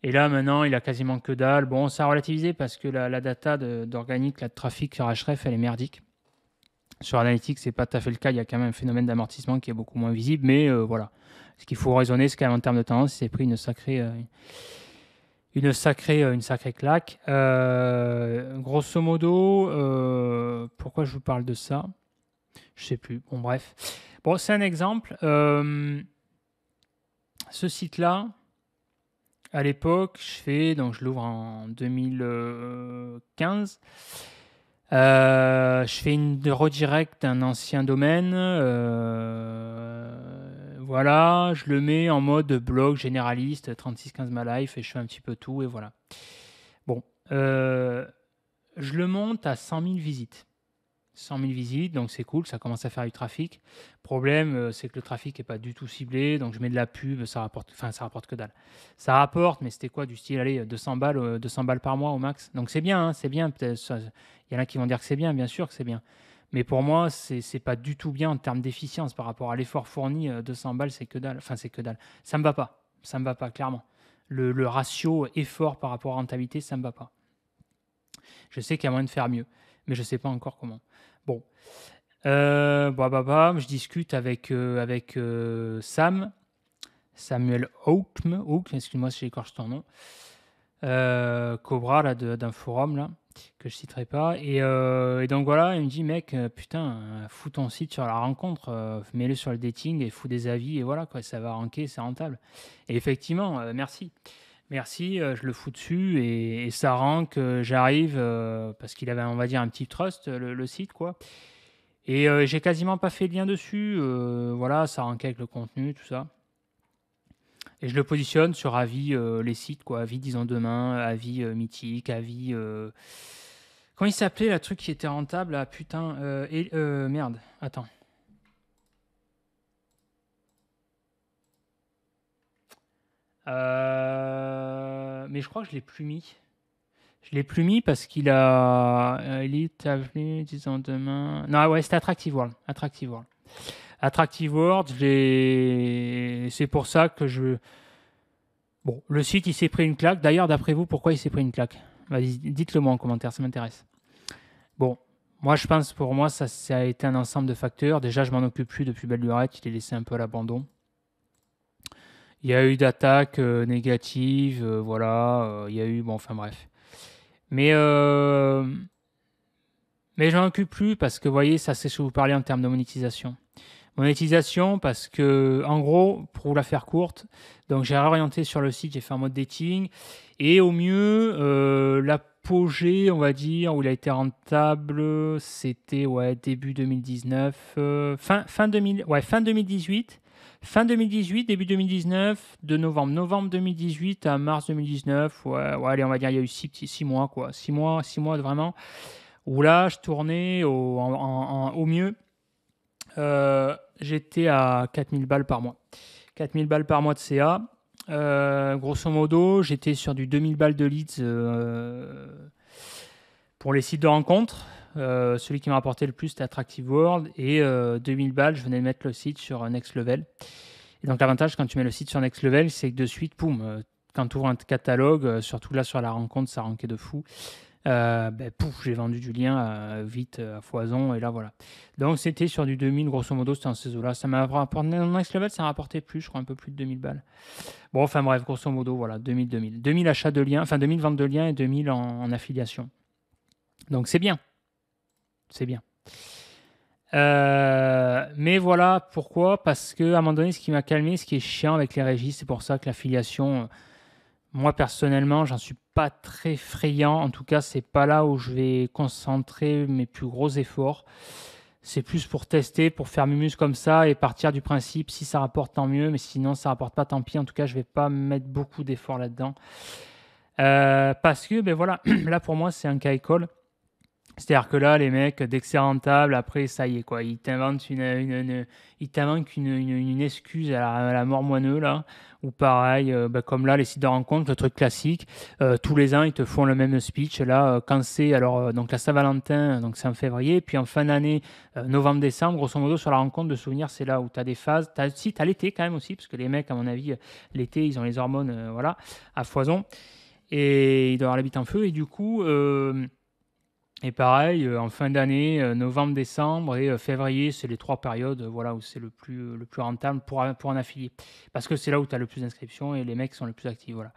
Et là, maintenant, il a quasiment que dalle. Bon, ça a relativisé parce que la, data d'organique, la de trafic sur href, elle est merdique. Sur Analytics, c'est pas tout à fait le cas. Il y a quand même un phénomène d'amortissement qui est beaucoup moins visible. Mais euh, voilà. Ce qu'il faut raisonner, c'est qu'en en termes de tendance, c'est pris une sacrée. Euh, une sacrée, euh, une sacrée claque. grosso modo, pourquoi je vous parle de ça Je sais plus. Bon, bref c'est un exemple. Euh, ce site-là, à l'époque, je fais, donc je l'ouvre en 2015. Euh, je fais une redirect d'un ancien domaine. Euh, voilà, je le mets en mode blog généraliste 3615 ma life et je fais un petit peu tout et voilà. Bon, je le monte à 100 000 visites. 100 000 visites, donc c'est cool, ça commence à faire du trafic. Problème, euh, c'est que le trafic n'est pas du tout ciblé, donc je mets de la pub, ça rapporte, enfin ça rapporte que dalle. Ça rapporte, mais c'était quoi du style, allez, 200 balles, 200 euh, balles par mois au max. Donc c'est bien, hein, c'est bien. peut-être. Il y en a qui vont dire que c'est bien, bien sûr que c'est bien. Mais pour moi, c'est n'est pas du tout bien en termes d'efficience par rapport à l'effort fourni. 200 euh, balles, c'est que dalle. Enfin, c'est que dalle. Ça me va pas. Ça me va pas, clairement. Le, le ratio effort par rapport à rentabilité, ça me va pas. Je sais qu'il y a moyen de faire mieux, mais je ne sais pas encore comment. Bon. Euh, bah, bah, bah, je discute avec, euh, avec euh, Sam, Samuel Oakm, Oak, excuse-moi si j'écorche ton nom, Cobra là, d'un forum là, que je citerai pas. Et, donc voilà, il me dit, mec, putain, fous ton site sur la rencontre, mets-le sur le dating et fous des avis, et voilà, quoi, ça va ranker, c'est rentable. Et effectivement, merci. Merci, euh, je le fous dessus et, ça rend que j'arrive euh, parce qu'il avait, on va dire, un petit trust, le, site, quoi. Et euh, j'ai quasiment pas fait de lien dessus, voilà, ça rend avec le contenu, tout ça. Et je le positionne sur avis les sites, quoi, avis disons demain, avis mythique, avis. Comment il s'appelait, la truc qui était rentable, à putain, et, merde, attends. Euh, mais je crois que je l'ai plus mis. Je l'ai plus mis parce qu'il a. Elite, euh, est disons, demain. Non, ouais, c'était Attractive World. Attractive World. Attractive c'est pour ça que je. Bon, le site, il s'est pris une claque. D'ailleurs, d'après vous, pourquoi il s'est pris une claque Dites-le moi en commentaire, ça m'intéresse. Bon, moi, je pense, pour moi, ça, ça, a été un ensemble de facteurs. Déjà, je m'en occupe plus depuis Belle Lurette. Il est laissé un peu à l'abandon. Il y a eu d'attaques euh, négatives, euh, voilà, euh, il y a eu, bon, enfin bref. Mais, mais j'en occupe plus parce que, vous voyez, ça c'est ce que vous parlez en termes de monétisation. Monétisation parce que, en gros, pour vous la faire courte, donc j'ai réorienté sur le site, j'ai fait un mode dating, et au mieux, l'apogée, on va dire, où il a été rentable, c'était ouais, début 2019, fin, fin, 2000, ouais, fin 2018 fin 2018, début 2019, de novembre, novembre 2018 à mars 2019. Ouais, allez, on va dire, il y a eu six, mois, quoi. Six mois, six mois vraiment. Où là, je tournais au, mieux. Euh, j'étais à 4000 balles par mois. 4000 balles par mois de CA. Euh, grosso modo, j'étais sur du 2000 balles de leads euh, pour les sites de rencontres. Euh, celui qui m'a rapporté le plus, c'était Attractive World. Et 2000 euh, balles, je venais de mettre le site sur euh, Next Level. Et donc, l'avantage quand tu mets le site sur Next Level, c'est que de suite, poum quand tu ouvres un catalogue, surtout là sur la rencontre, ça rankait de fou. Ben, pouf, j'ai vendu du lien vite à foison et là voilà. Donc c'était sur du 2000 grosso modo, c'était en ces là Ça m'a rapporté dans next level, ça m'a rapporté plus, je crois un peu plus de 2000 balles. Bon, enfin bref, grosso modo voilà, 2000 2000. 2000 achats de liens, enfin 2000 ventes de liens et 2000 en affiliation. Donc c'est bien c'est bien. Euh, mais voilà pourquoi, parce que à un moment donné, ce qui m'a calmé, ce qui est chiant avec les régies, c'est pour ça que l'affiliation, euh, moi personnellement, j'en suis pas très frayant. En tout cas, c'est pas là où je vais concentrer mes plus gros efforts. C'est plus pour tester, pour faire mumus comme ça et partir du principe si ça rapporte tant mieux, mais sinon ça rapporte pas tant pis. En tout cas, je vais pas mettre beaucoup d'efforts là-dedans. Euh, parce que, ben voilà, là pour moi, c'est un cas école c'est-à-dire que là, les mecs, dès que rentable, après, ça y est, quoi. Ils t'inventent une, une, excuse à la, mort moineux, là. Ou pareil, euh, bah, comme là, les sites de rencontre, le truc classique. Euh, tous les ans, ils te font le même speech. Là, euh, quand c'est, alors, donc la Saint-Valentin, donc c'est en février. Puis en fin d'année, novembre-décembre, grosso modo, sur la rencontre de souvenirs, c'est là où tu as des phases. si, tu as l'été quand même aussi, parce que les mecs, à mon avis, l'été, ils ont les hormones, voilà, à foison. Et ils doivent avoir la en feu. Et du coup et pareil, euh, en fin d'année, euh, novembre, décembre et euh, février, c'est les trois périodes voilà, où c'est le plus, le plus rentable pour, un, pour un affilié. Parce que c'est là où tu as le plus d'inscriptions et les mecs sont les plus actifs. Voilà.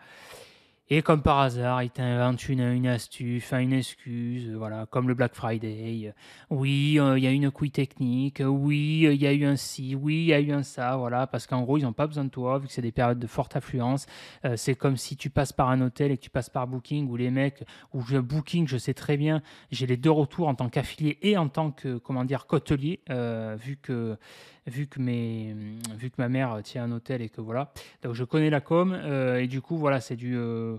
Et comme par hasard, ils t'inventent une, une astuce, une excuse, euh, voilà, comme le Black Friday. Euh, oui, euh, il y a une couille technique. Oui, il y a eu un ci. Oui, il y a eu un ça. Voilà, parce qu'en gros, ils n'ont pas besoin de toi, vu que c'est des périodes de forte affluence. c'est comme si tu passes par un hôtel et que tu passes par Booking, ou les mecs, ou Booking, je sais très bien, j'ai les deux retours en tant qu'affilié et en tant que, comment dire, côtelier, vu que vu que, mes, vu que ma mère tient un hôtel et que voilà. Donc je connais la com euh, et du coup, voilà, c'est du. Euh,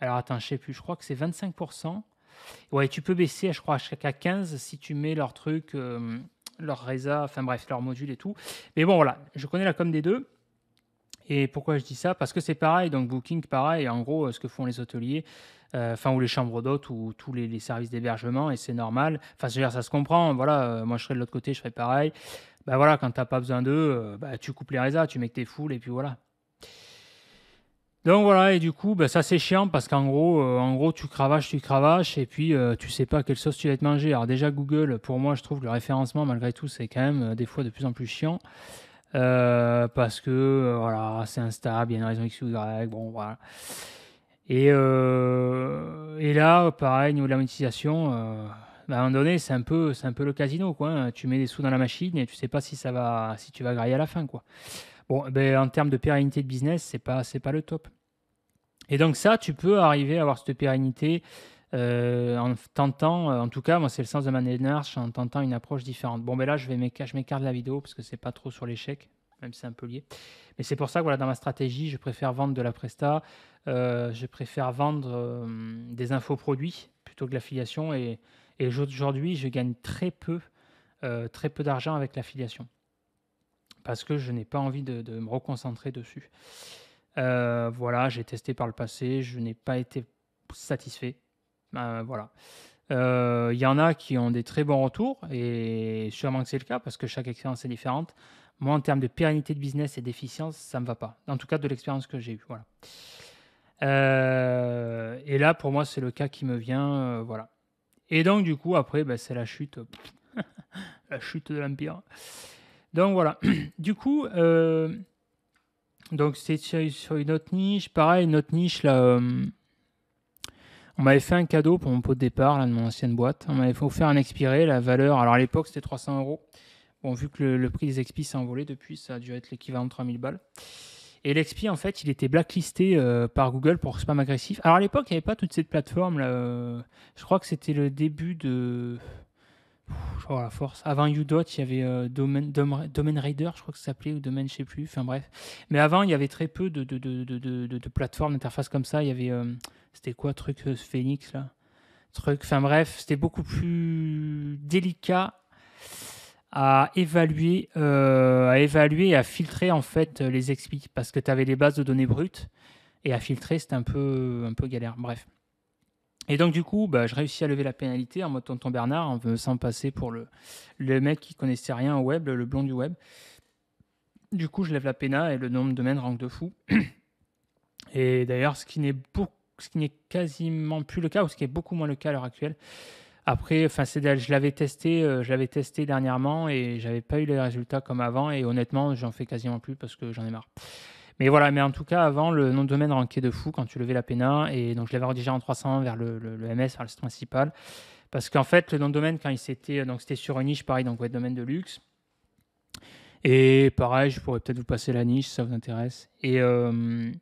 alors attends, je sais plus, je crois que c'est 25%. Ouais, tu peux baisser, je crois, à 15 si tu mets leur truc, euh, leur résa, enfin bref, leur module et tout. Mais bon, voilà, je connais la com des deux. Et pourquoi je dis ça Parce que c'est pareil, donc Booking, pareil, en gros, ce que font les hôteliers, enfin, ou les chambres d'hôtes, ou tous les, services d'hébergement, et c'est normal. Enfin, je à dire ça se comprend, voilà, moi je serais de l'autre côté, je ferais pareil bah voilà, quand t'as pas besoin d'eux, euh, bah, tu coupes les résas, tu mets que tes foules et puis voilà. Donc voilà, et du coup, bah, ça c'est chiant parce qu'en gros, euh, en gros, tu cravaches, tu cravaches, et puis euh, tu sais pas quelle sauce tu vas te manger. Alors déjà, Google, pour moi, je trouve que le référencement, malgré tout, c'est quand même des fois de plus en plus chiant. parce que voilà, c'est instable, il y a une raison X ou Y, bon voilà. Et, et là, pareil, niveau de la monétisation, bah, à un moment donné, c'est un peu, c'est un peu le casino, hein. Tu mets des sous dans la machine et tu sais pas si ça va, si tu vas grailler à la fin, quoi. Bon, ben, en termes de pérennité de business, c'est pas, c'est pas le top. Et donc ça, tu peux arriver à avoir cette pérennité euh, en tentant, euh, en tout cas, moi c'est le sens de ma démarche, en tentant une approche différente. Bon, ben là, je vais m'écarte de la vidéo parce que c'est pas trop sur l'échec, même si c'est un peu lié. Mais c'est pour ça que voilà, dans ma stratégie, je préfère vendre de la presta, euh, je préfère vendre des infoproduits plutôt que de l'affiliation et et aujourd'hui, je gagne très peu, euh, très peu d'argent avec l'affiliation parce que je n'ai pas envie de, me reconcentrer dessus. Euh, voilà, j'ai testé par le passé, je n'ai pas été satisfait. Euh, voilà. Il y en a qui ont des très bons retours, et sûrement que c'est le cas, parce que chaque expérience est différente. Moi, en termes de pérennité de business et d'efficience, ça ne me va pas. En tout cas, de l'expérience que j'ai eue. Voilà. et là, pour moi, c'est le cas qui me vient. voilà. Et donc, du coup, après, bah, c'est la chute. Euh, la chute de l'Empire. Donc voilà. du coup, euh, c'est sur, une autre niche. Pareil, une autre niche, là. Euh, on m'avait fait un cadeau pour mon pot de départ là, de mon ancienne boîte. On m'avait offert un expiré, la valeur. Alors à l'époque, c'était 300 euros. Bon, vu que le, le prix des expis s'est envolé depuis, ça a dû être l'équivalent de 3000 balles. Et l'XP, en fait, il était blacklisté euh, par Google pour spam agressif. Alors à l'époque, il n'y avait pas toute cette plateforme. Là, euh, je crois que c'était le début de. je la force. Avant UDOT, il y avait euh, Domain, Raider, je crois que ça s'appelait, ou Domain, je ne sais plus. Enfin bref. Mais avant, il y avait très peu de, de, de plateformes, d'interfaces comme ça. Il y avait. c'était quoi, truc Phoenix, là Truc. Enfin bref, c'était beaucoup plus délicat à évaluer, euh, à évaluer et à filtrer en fait les expliques parce que tu avais les bases de données brutes et à filtrer c'était un peu, un peu galère. Bref. Et donc du coup, bah, je réussis à lever la pénalité en mode tonton Bernard, veut sans passer pour le, le mec qui connaissait rien au web, le blond du web. Du coup, je lève la péna et le nombre de domaines rank de fou. Et d'ailleurs, ce qui n'est ce qui n'est quasiment plus le cas, ou ce qui est beaucoup moins le cas à l'heure actuelle, après, enfin, je l'avais testé, euh, testé dernièrement et j'avais pas eu les résultats comme avant. Et honnêtement, j'en fais quasiment plus parce que j'en ai marre. Mais voilà, mais en tout cas, avant, le nom de domaine ranquait de fou quand tu levais la pena. Et donc, je l'avais redirigé en 300 vers le, MS, vers le site principal. Parce qu'en fait, le nom de domaine, quand il s'était. Donc, c'était sur une niche, pareil, donc web domaine de luxe. Et pareil, je pourrais peut-être vous passer la niche si ça vous intéresse. Et. Euh,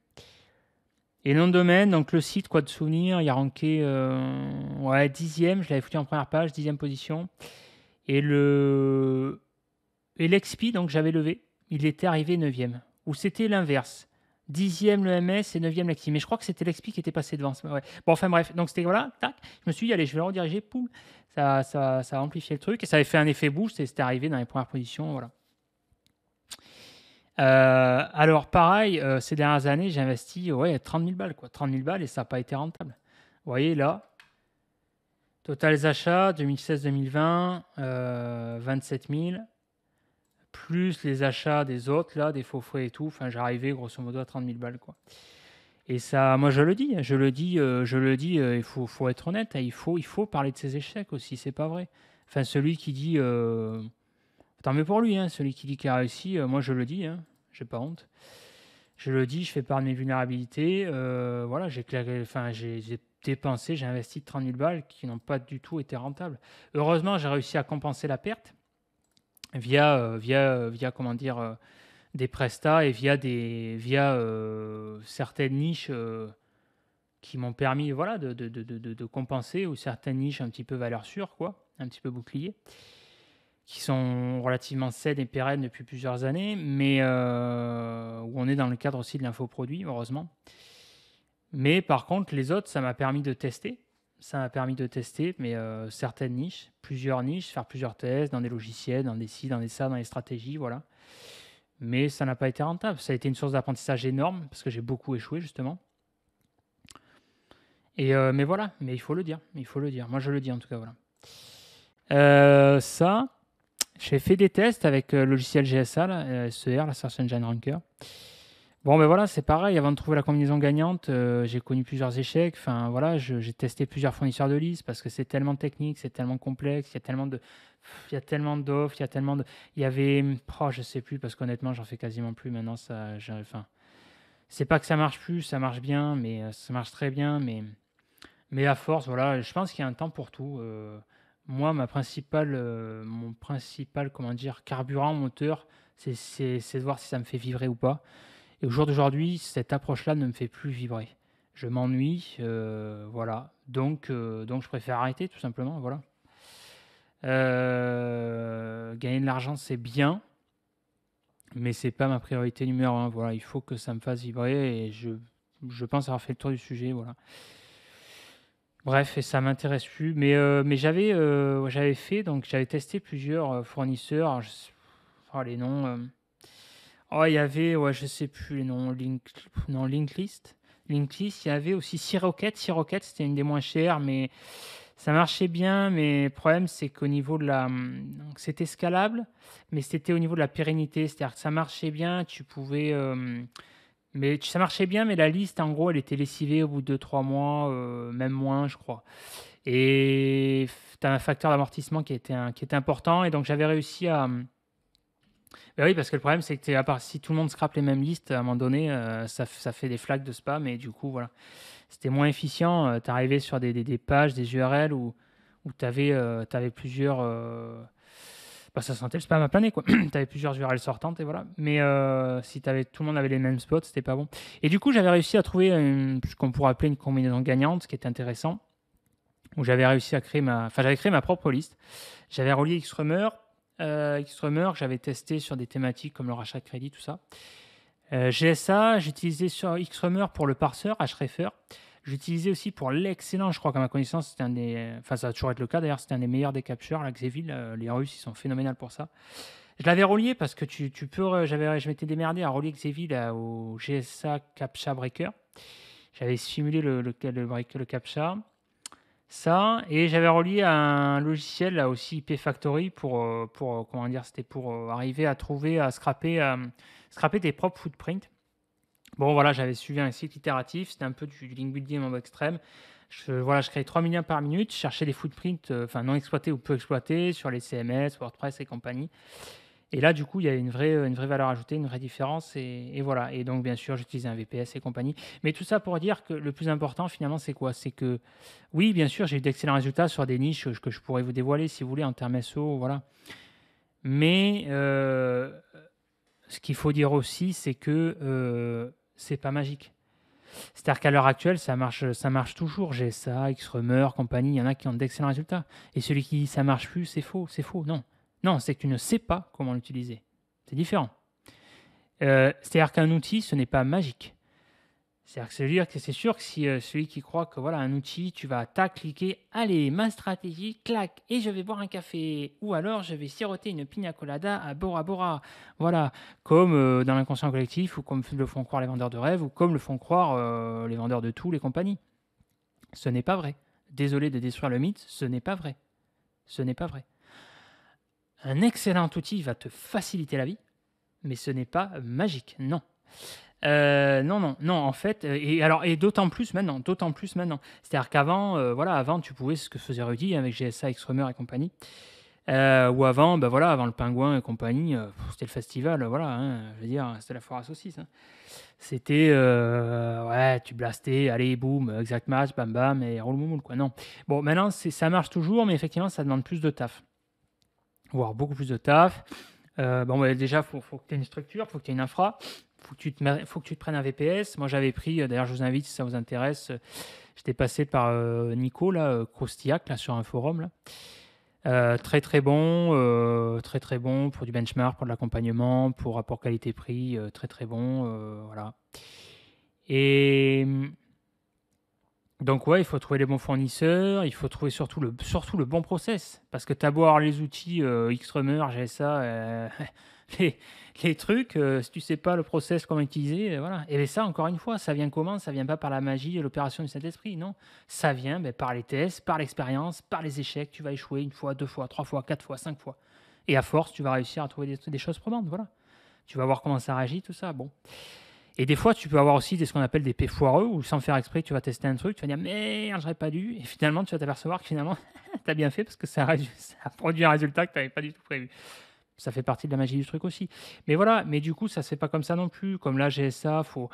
et le nom de domaine, donc le site, quoi de souvenir, il a ranké euh, ouais, dixième, je l'avais foutu en première page, dixième position. Et le et donc j'avais levé, il était arrivé neuvième. Ou c'était l'inverse. Dixième le MS et neuvième l'expi, Mais je crois que c'était l'expi qui était passé devant. Bon, enfin bref, donc c'était voilà, tac. Je me suis dit, allez, je vais le rediriger, poum. Ça, ça, ça a amplifié le truc et ça avait fait un effet boost et c'était arrivé dans les premières positions. Voilà. Euh, alors, pareil, euh, ces dernières années, j'ai investi ouais, 30 000 balles, quoi. 30 000 balles et ça n'a pas été rentable. Vous voyez, là, total achats 2016-2020, euh, 27 000, plus les achats des autres, là, des faux frais et tout. Enfin, j'arrivais grosso modo à 30 000 balles, quoi. Et ça, moi, je le dis, je le dis, euh, je le dis, il faut, faut, être honnête, hein, il, faut, il faut parler de ses échecs aussi, c'est pas vrai. Enfin, celui qui dit. Tant mieux pour lui, hein, celui qui dit qu'il a réussi. Euh, moi, je le dis, hein, j'ai pas honte. Je le dis, je fais part de mes vulnérabilités. Euh, voilà, j'ai enfin, j'ai dépensé, j'ai investi 30 000 balles qui n'ont pas du tout été rentables. Heureusement, j'ai réussi à compenser la perte via, euh, via, via comment dire, des prestats et via des, via certaines niches qui m'ont permis, voilà, de de, compenser ou certaines niches un petit peu valeur sûre, quoi, un petit peu bouclier qui sont relativement saines et pérennes depuis plusieurs années, mais euh, où on est dans le cadre aussi de l'infoproduit, heureusement. Mais par contre, les autres, ça m'a permis de tester. Ça m'a permis de tester, mais euh, certaines niches, plusieurs niches, faire plusieurs tests dans des logiciels, dans des sites, dans des ça, dans des stratégies, voilà. Mais ça n'a pas été rentable. Ça a été une source d'apprentissage énorme parce que j'ai beaucoup échoué justement. Et euh, mais voilà, mais il faut le dire, il faut le dire. Moi, je le dis en tout cas, voilà. ça, j'ai fait des tests avec le euh, logiciel GSA, là, euh, SER, la Search Engine Ranker. Bon, ben voilà, c'est pareil. Avant de trouver la combinaison gagnante, euh, j'ai connu plusieurs échecs. Enfin, voilà, j'ai testé plusieurs fournisseurs de listes parce que c'est tellement technique, c'est tellement complexe. Il y a tellement de, il y a tellement d'offres, il y a tellement de, il y avait, je oh, je sais plus parce qu'honnêtement, j'en fais quasiment plus maintenant. Ça, enfin, c'est pas que ça marche plus, ça marche bien, mais ça marche très bien, mais, mais à force, voilà, je pense qu'il y a un temps pour tout moi, ma principale, euh, mon principal comment dire, carburant, moteur, c'est de voir si ça me fait vibrer ou pas. Et au jour d'aujourd'hui, cette approche-là ne me fait plus vibrer. Je m'ennuie, euh, voilà. Donc, euh, donc, je préfère arrêter, tout simplement, voilà. gagner de l'argent, c'est bien, mais c'est pas ma priorité numéro un. Voilà, il faut que ça me fasse vibrer et je, pense avoir fait le tour du sujet, voilà. Bref, et ça m'intéresse plus. Mais, euh, mais euh, j'avais fait, donc j'avais testé plusieurs euh, fournisseurs. Oh, les noms. Oh, il y avait, ouais, je sais plus les noms. Link, non, Linklist. Linklist, il y avait aussi Siroquette, Siroquette, c'était une des moins chères, mais ça marchait bien. Mais le problème, c'est qu'au niveau de la. C'était scalable, mais c'était au niveau de la pérennité. C'est-à-dire que ça marchait bien. Tu pouvais. Mais ça marchait bien, mais la liste, en gros, elle était lessivée au bout de 2-3 mois, euh, même moins, je crois. Et tu as un facteur d'amortissement qui, était important. Et donc, j'avais réussi à. Hum, bah oui, parce que le problème, c'est que à part, si tout le monde scrape les mêmes listes, à un moment donné, euh, ça, fait des flaques de spam. Et du coup, voilà. C'était moins efficient. Euh, tu arrivais sur des, pages, des URL où, où tu avais, avais, plusieurs ça sentait le pas à planer quoi. avais plusieurs URL sortantes et voilà. Mais euh, si avais, tout le monde avait les mêmes spots, c'était pas bon. Et du coup, j'avais réussi à trouver ce qu'on pourrait appeler une combinaison gagnante, ce qui est intéressant. Où j'avais réussi à créer ma, enfin j'avais créé ma propre liste. J'avais relié Xrummer, euh, j'avais testé sur des thématiques comme le rachat de crédit, tout ça. Euh, GSA, j'utilisais sur Xrummer pour le parseur, Hrefer, J'utilisais aussi pour l'excellent, je crois qu'à ma connaissance, c'était un des. Enfin, ça va toujours être le cas d'ailleurs, c'était un des meilleurs des la l'Axeville. Euh, les Russes, ils sont phénoménales pour ça. Je l'avais relié parce que tu, peux. J'avais, je m'étais démerdé à relier Xeville euh, au GSA CAPTCHA Breaker. J'avais simulé le, le, le, le CAPTCHA. Ça, et j'avais relié un logiciel là aussi IP Factory pour, euh, pour comment dire, c'était pour arriver à trouver, à scraper, à, scraper propres footprints. Bon, voilà, j'avais suivi un cycle itératif, c'était un peu du, link building en mode extrême. Je, voilà, je créais 3 millions par minute, je cherchais des footprints euh, enfin non exploités ou peu exploités sur les CMS, WordPress et compagnie. Et là, du coup, il y a une vraie, une vraie valeur ajoutée, une vraie différence. Et, voilà. Et donc, bien sûr, j'utilisais un VPS et compagnie. Mais tout ça pour dire que le plus important, finalement, c'est quoi C'est que, oui, bien sûr, j'ai eu d'excellents résultats sur des niches que je pourrais vous dévoiler, si vous voulez, en termes SEO. Voilà. Mais euh, ce qu'il faut dire aussi, c'est que euh, c'est pas magique. C'est-à-dire qu'à l'heure actuelle, ça marche, ça marche toujours. GSA, X-Rumeur, compagnie, il y en a qui ont d'excellents résultats. Et celui qui dit ça marche plus, c'est faux, c'est faux. Non, non, c'est que tu ne sais pas comment l'utiliser. C'est différent. Euh, c'est-à-dire qu'un outil, ce n'est pas magique. C'est-à-dire que c'est sûr que si euh, celui qui croit que voilà un outil, tu vas tac cliquer, allez, ma stratégie, clac, et je vais boire un café, ou alors je vais siroter une pina colada à Bora Bora. Voilà, comme euh, dans l'inconscient collectif, ou comme le font croire les vendeurs de rêves, ou comme le font croire euh, les vendeurs de tout, les compagnies. Ce n'est pas vrai. Désolé de détruire le mythe, ce n'est pas vrai. Ce n'est pas vrai. Un excellent outil va te faciliter la vie, mais ce n'est pas magique, non. Euh, non, non, non, en fait, euh, et alors et d'autant plus maintenant, d'autant plus maintenant. C'est-à-dire qu'avant, euh, voilà, avant tu pouvais ce que faisait Rudy avec GSA, x et compagnie. ou avant, ben voilà, avant le pingouin et compagnie, c'était le festival, voilà, hein, je veux dire, c'était la foire à saucisses. Hein. C'était, ouais, tu blastais, allez, boum, exact match, bam bam, et roule moumoule, quoi. Non. Bon, maintenant, ça marche toujours, mais effectivement, ça demande plus de taf. Voire beaucoup plus de taf. bon, ben, déjà, il faut, faut, que tu aies une structure, il faut que tu aies une infra, faut que tu te, faut que tu te prennes un VPS. Moi, j'avais pris, euh, d'ailleurs, je vous invite si ça vous intéresse, euh, j'étais passé par euh, Nico, là, Croustillac, là, sur un forum. Là. très très bon, très très bon pour du benchmark, pour de l'accompagnement, pour rapport qualité-prix, très très bon, voilà. Et mm, donc ouais, il faut trouver les bons fournisseurs, il faut trouver surtout le, surtout le bon process, parce que as beau avoir les outils ça, GSA, les, trucs, euh, si tu sais pas le process, comment utiliser, euh, voilà. Et ben ça, encore une fois, ça vient comment Ça vient pas par la magie et l'opération du Saint-Esprit, non. Ça vient ben, par les tests, par l'expérience, par les échecs. Tu vas échouer une fois, deux fois, trois fois, quatre fois, cinq fois. Et à force, tu vas réussir à trouver des, choses probantes, voilà. Tu vas voir comment ça réagit, tout ça, bon. Et des fois, tu peux avoir aussi ce qu'on appelle des P foireux, où sans faire exprès, tu vas tester un truc, tu vas dire merde, j'aurais pas dû. Et finalement, tu vas t'apercevoir que finalement, tu as bien fait parce que ça, a produit un résultat que tu n'avais pas du tout prévu. Ça fait partie de la magie du truc aussi. Mais voilà, mais du coup, ça se fait pas comme ça non plus. Comme là, GSA, faut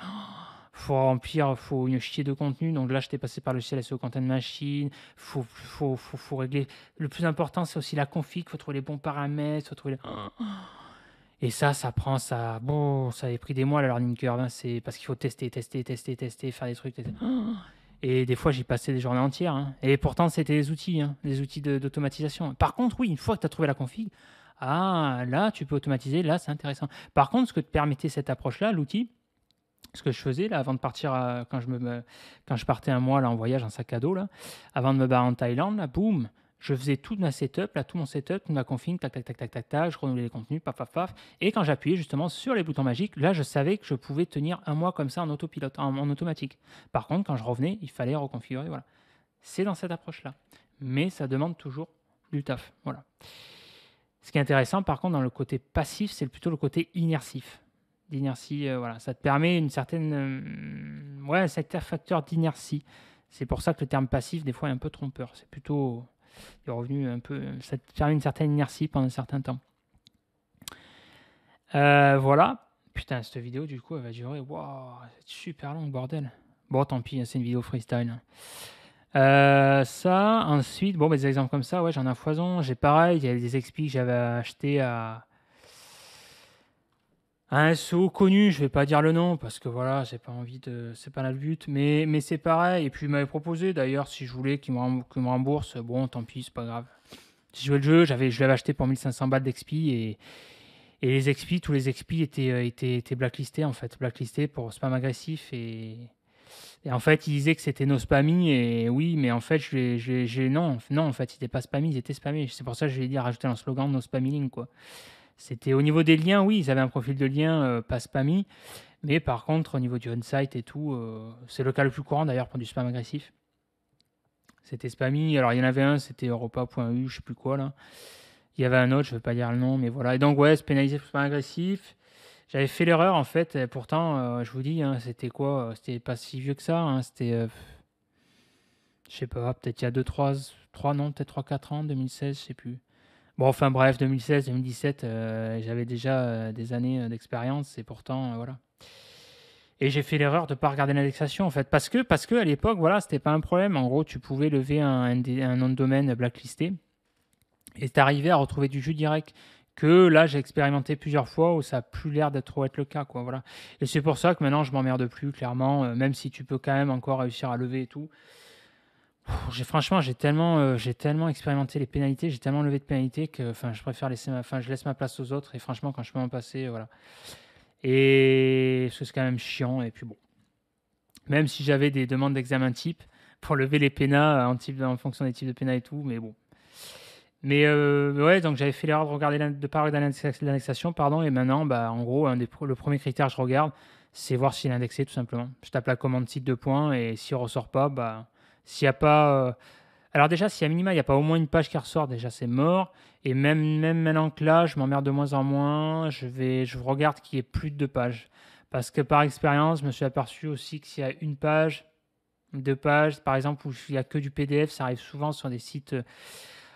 faut remplir, faut une chier de contenu. Donc là, je t'ai passé par le CLSO Content Machine. Faut, faut, faut, faut régler. Le plus important, c'est aussi la config. Faut trouver les bons paramètres. Faut trouver. Et ça, ça prend ça. Bon, ça avait pris des mois la learning curve. Hein. C'est parce qu'il faut tester, tester, tester, tester, faire des trucs. Et des fois, j'y passais des journées entières. Hein. Et pourtant, c'était des outils, hein. des outils d'automatisation. Par contre, oui, une fois que tu as trouvé la config, ah, là, tu peux automatiser, là, c'est intéressant. Par contre, ce que te permettait cette approche-là, l'outil, ce que je faisais là, avant de partir, quand, je me, quand je partais un mois là, en voyage, en sac à dos, là, avant de me barrer en Thaïlande, la boum, je faisais tout ma setup, là, tout mon setup, ma config, tac, tac, tac, tac, tac, je renouvelais les contenus, paf, paf, paf. Et quand j'appuyais justement sur les boutons magiques, là, je savais que je pouvais tenir un mois comme ça en autopilote, en automatique. Par contre, quand je revenais, il fallait reconfigurer, voilà. C'est dans cette approche-là. Mais ça demande toujours du taf, voilà. Ce qui est intéressant, par contre, dans le côté passif, c'est plutôt le côté inertif. D'inertie, euh, voilà, ça te permet une certaine, euh, un certain facteur d'inertie. C'est pour ça que le terme passif, des fois, est un peu trompeur. C'est plutôt, un peu, ça te permet une certaine inertie pendant un certain temps. Euh, voilà. Putain, cette vidéo, du coup, elle va durer, waouh, c'est super long, bordel. Bon, tant pis, hein, c'est une vidéo freestyle. Hein. Euh, ça, ensuite, bon, des exemples comme ça, ouais, j'en ai un foison. J'ai pareil, il y a des XP que j'avais acheté à... un SO connu, je vais pas dire le nom parce que voilà, j'ai pas envie de. C'est pas là le but, mais, mais c'est pareil. Et puis il m'avait proposé d'ailleurs si je voulais qu'il me, rembourse, bon, tant pis, c'est pas grave. Si je jouais le jeu, j'avais, je l'avais acheté pour 1500 balles d'expi et. Et les expis, tous les XP étaient, euh, étaient, étaient blacklistés en fait, blacklistés pour spam agressif et, et en fait, ils disaient que c'était nos spammy. Et oui, mais en fait, j'ai non, non, en fait, ils n'étaient pas spammy, ils étaient spammy. C'est pour ça que j'ai dit rajouter un slogan nos spammy quoi. C'était au niveau des liens, oui, ils avaient un profil de lien euh, pas spammy. Mais par contre, au niveau du on-site et tout, euh, c'est le cas le plus courant d'ailleurs pour du spam agressif. C'était spammy. Alors, il y en avait un, c'était europa.u, je sais plus quoi, là. Il y avait un autre, je ne veux pas dire le nom, mais voilà. Et donc, ouais, se pénaliser pour spam agressif. J'avais fait l'erreur en fait, et pourtant, euh, je vous dis, hein, c'était quoi euh, C'était pas si vieux que ça, hein, c'était. Euh, je sais pas, peut-être il y a 2, 3, 3 non, peut-être 3, 4 ans, 2016, je sais plus. Bon, enfin bref, 2016, 2017, j'avais déjà des années d'expérience et pourtant, voilà. Et j'ai fait l'erreur de ne pas regarder l'indexation en fait, parce que, parce que à l'époque, voilà, c'était pas un problème. En gros, tu pouvais lever un, nom de domaine blacklisté et t'arrivais à retrouver du jus direct que là j'ai expérimenté plusieurs fois où ça a plus l'air d'être trop être le cas quoi voilà et c'est pour ça que maintenant je m'emmerde plus clairement euh, même si tu peux quand même encore réussir à lever et tout j'ai franchement j'ai tellement euh, j'ai tellement expérimenté les pénalités j'ai tellement levé de pénalités que enfin je préfère laisser ma fin je laisse ma place aux autres et franchement quand je peux m'en passer euh, voilà et c'est quand même chiant et puis bon même si j'avais des demandes d'examen type pour lever les pénas en, type, en fonction des types de pénas et tout mais bon mais euh, ouais, donc j'avais fait l'erreur de regarder de parler d'indexation, pardon, et maintenant, bah, en gros, le premier critère que je regarde, c'est voir s'il est indexé, tout simplement. Je tape la commande site de points, et s'il ne ressort pas, bah, s'il n'y a pas. Euh, alors déjà, y a minima, il n'y a pas au moins une page qui ressort, déjà c'est mort. Et même, même maintenant que là, je m'emmerde de moins en moins, je, vais, je regarde qu'il n'y ait plus de deux pages. Parce que par expérience, je me suis aperçu aussi que s'il y a une page, deux pages, par exemple, où il n'y a que du PDF, ça arrive souvent sur des sites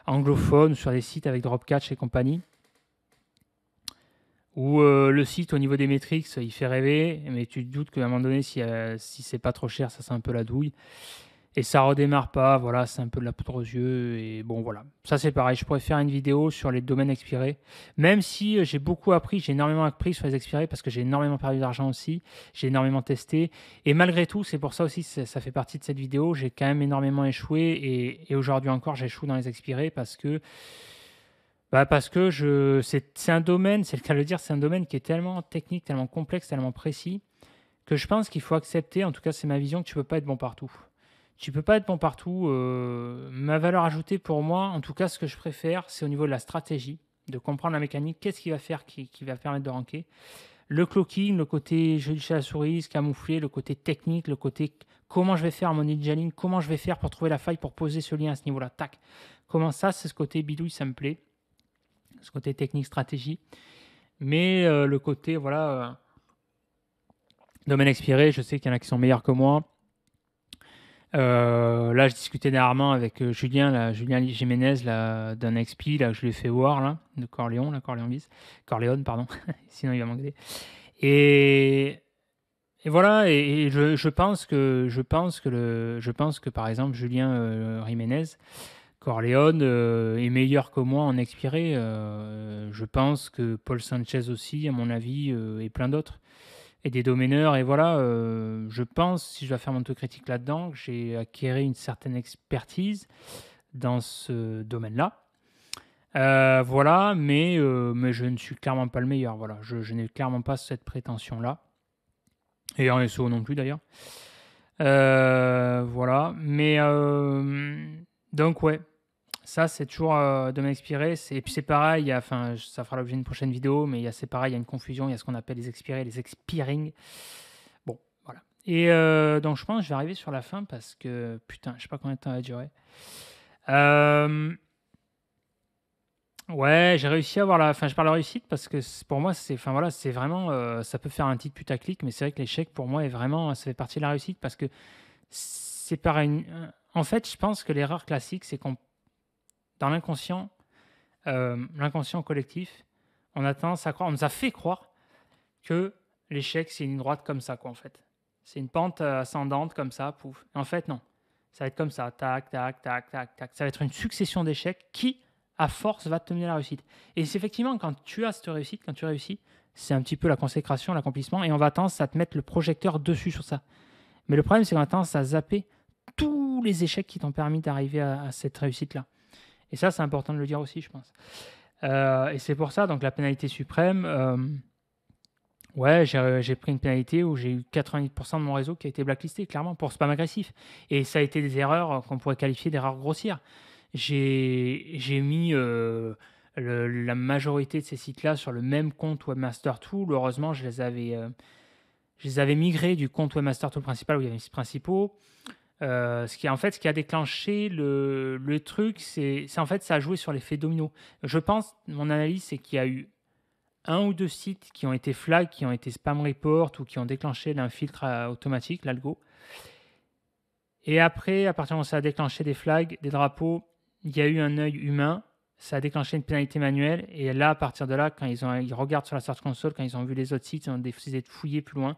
anglophone sur des sites avec Dropcatch et compagnie, où euh, le site au niveau des métriques, il fait rêver, mais tu te doutes qu'à un moment donné, si, euh, si c'est pas trop cher, ça c'est un peu la douille et ça redémarre pas. Voilà, c'est un peu de la poudre aux yeux. Et bon, voilà. Ça, c'est pareil. Je pourrais faire une vidéo sur les domaines expirés. Même si euh, j'ai beaucoup appris, j'ai énormément appris sur les expirés parce que j'ai énormément perdu d'argent aussi. J'ai énormément testé. Et malgré tout, c'est pour ça aussi, ça, ça, fait partie de cette vidéo. J'ai quand même énormément échoué. Et, aujourd'hui encore, j'échoue dans les expirés parce que. Bah parce que je, c'est, un domaine, c'est le cas de le dire, c'est un domaine qui est tellement technique, tellement complexe, tellement précis, que je pense qu'il faut accepter, en tout cas c'est ma vision, que tu ne peux pas être bon partout tu peux pas être bon partout. Euh, ma valeur ajoutée pour moi, en tout cas, ce que je préfère, c'est au niveau de la stratégie, de comprendre la mécanique, qu'est-ce qui va faire qui, va permettre de ranker. Le cloaking, le côté jeu du chat à souris, camoufler le côté technique, le côté comment je vais faire mon ninjaling, comment je vais faire pour trouver la faille, pour poser ce lien à ce niveau-là, tac. Comment ça, c'est ce côté bidouille, ça me plaît. Ce côté technique, stratégie. Mais euh, le côté, voilà, euh, domaine expiré, je sais qu'il y en a qui sont meilleurs que moi euh, là, je discutais dernièrement avec euh, Julien, Julien Jiménez, d'un XP, là, que je lui ai fait voir, là, de Corléon, là, Corléon pardon, sinon il va manquer. Et, voilà, et, je, pense que, je pense que je pense que par exemple Julien euh, Jiménez, Corléon est meilleur que moi en expiré. je pense que Paul Sanchez aussi, à mon avis, et plein d'autres et des domaineurs. Et voilà, euh, je pense, si je dois faire mon critique là-dedans, que j'ai acquéré une certaine expertise dans ce domaine-là. Euh, voilà, mais, euh, mais je ne suis clairement pas le meilleur. Voilà, je, n'ai clairement pas cette prétention-là. Et en SEO non plus d'ailleurs. voilà, mais donc ouais, ça, c'est toujours euh, domaine expiré. Et puis c'est pareil, enfin, ça fera l'objet d'une prochaine vidéo, mais c'est pareil, il y a une confusion, il y a ce qu'on appelle les expirés, les expiring. Bon, voilà. Et euh, donc je pense que je vais arriver sur la fin parce que, putain, je sais pas combien de temps va durer. Euh... Ouais, j'ai réussi à avoir la. Enfin, je parle de réussite parce que pour moi, c'est. Enfin voilà, c'est vraiment. Euh, ça peut faire un titre putaclic, mais c'est vrai que l'échec pour moi est vraiment. Ça fait partie de la réussite parce que c'est pareil. En fait, je pense que l'erreur classique, c'est qu'on dans l'inconscient, euh, l'inconscient collectif, on a tendance à croire, on nous a fait croire que l'échec, c'est une droite comme ça, quoi, en fait. C'est une pente euh, ascendante comme ça, pouf. en fait, non. Ça va être comme ça, tac, tac, tac, tac, tac. Ça va être une succession d'échecs qui, à force, va te mener à la réussite. Et c'est effectivement quand tu as cette réussite, quand tu réussis, c'est un petit peu la consécration, l'accomplissement, et on va tendance à te mettre le projecteur dessus sur ça. Mais le problème, c'est qu'on a tendance à zapper tous les échecs qui t'ont permis d'arriver à cette réussite-là. Et ça, c'est important de le dire aussi, je pense. Euh, et c'est pour ça, donc la pénalité suprême, euh, ouais, euh, j'ai pris une pénalité où j'ai eu 90% de mon réseau qui a été blacklisté, clairement, pour spam agressif. Et ça a été des erreurs qu'on pourrait qualifier d'erreurs grossières. J'ai mis la majorité de ces sites-là sur le même compte Webmaster Tool. Heureusement, je les avais, je les avais migrés du compte Webmaster Tool principal où il y avait les sites principaux. Euh, ce qui en fait ce qui a déclenché le, truc, c'est en fait ça a joué sur l'effet domino. Je pense, mon analyse, c'est qu'il y a eu un ou deux sites qui ont été flag, qui ont été spam report ou qui ont déclenché un filtre euh, automatique, l'algo. Et après, à partir de ça a déclenché des flags, des drapeaux, il y a eu un œil humain, ça a déclenché une pénalité manuelle. Et là, à partir de là, quand ils, regardent sur la Search Console, quand ils ont vu les autres sites, ils ont décidé de fouiller plus loin.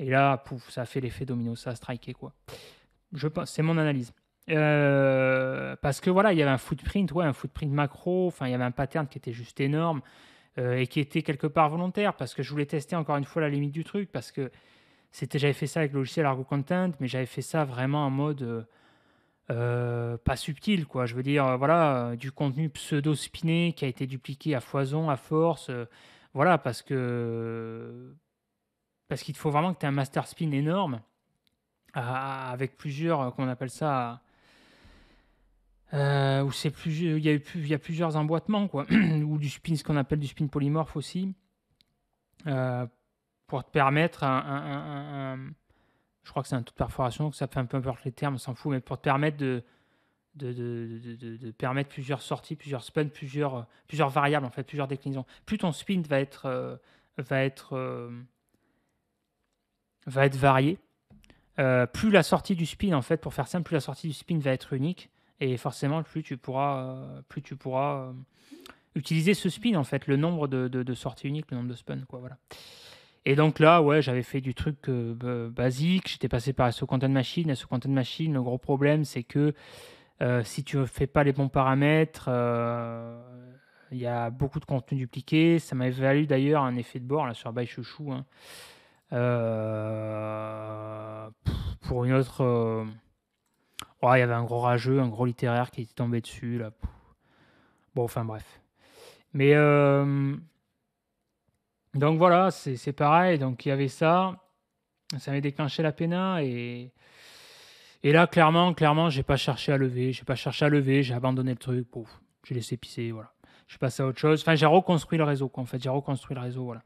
Et là, ça a fait l'effet domino, ça a striqué quoi c'est mon analyse. Euh, parce que voilà, il y avait un footprint, ouais, un footprint macro. Enfin, il y avait un pattern qui était juste énorme euh, et qui était quelque part volontaire parce que je voulais tester encore une fois la limite du truc parce que c'était, j'avais fait ça avec le logiciel Argo Content, mais j'avais fait ça vraiment en mode euh, pas subtil, quoi. Je veux dire, voilà, du contenu pseudo spiné qui a été dupliqué à foison, à force, voilà, parce que parce qu'il faut vraiment que tu aies un master spin énorme avec plusieurs, euh, comment on appelle ça, euh, où c'est plus, il y a il plusieurs emboîtements quoi, ou du spin, ce qu'on appelle du spin polymorphe aussi, euh, pour te permettre un, je crois que c'est un taux de perforation, ça fait un peu importe les termes, on s'en fout, mais pour te permettre de de, permettre plusieurs sorties, plusieurs spins, plusieurs, plusieurs variables, en fait, plusieurs déclinaisons. Plus ton spin va être, va être, va être varié, euh, plus la sortie du spin, en fait, pour faire simple, plus la sortie du spin va être unique. Et forcément, plus tu pourras, euh, plus tu pourras euh, utiliser ce spin, en fait, le nombre de, de, sorties uniques, le nombre de spins, quoi, voilà. Et donc là, ouais, j'avais fait du truc basique, j'étais passé par SO Content Machine. SO Content Machine, le gros problème, c'est que si tu ne fais pas les bons paramètres, il y a beaucoup de contenu dupliqué. Ça m'avait valu d'ailleurs un effet de bord là, sur By Chouchou. Hein. Euh, pour une autre. Euh, il y avait un gros rageux, un gros littéraire qui était tombé dessus. Là. Bon, enfin bref. Mais euh, donc voilà, c'est pareil. Donc il y avait ça. Ça avait déclenché la pena. Et, et là, clairement, clairement, j'ai pas cherché à lever. J'ai pas cherché à lever. J'ai abandonné le truc. J'ai laissé pisser. Voilà. Je suis passé à autre chose. Enfin, j'ai reconstruit le réseau. en fait, j'ai reconstruit le réseau. Voilà.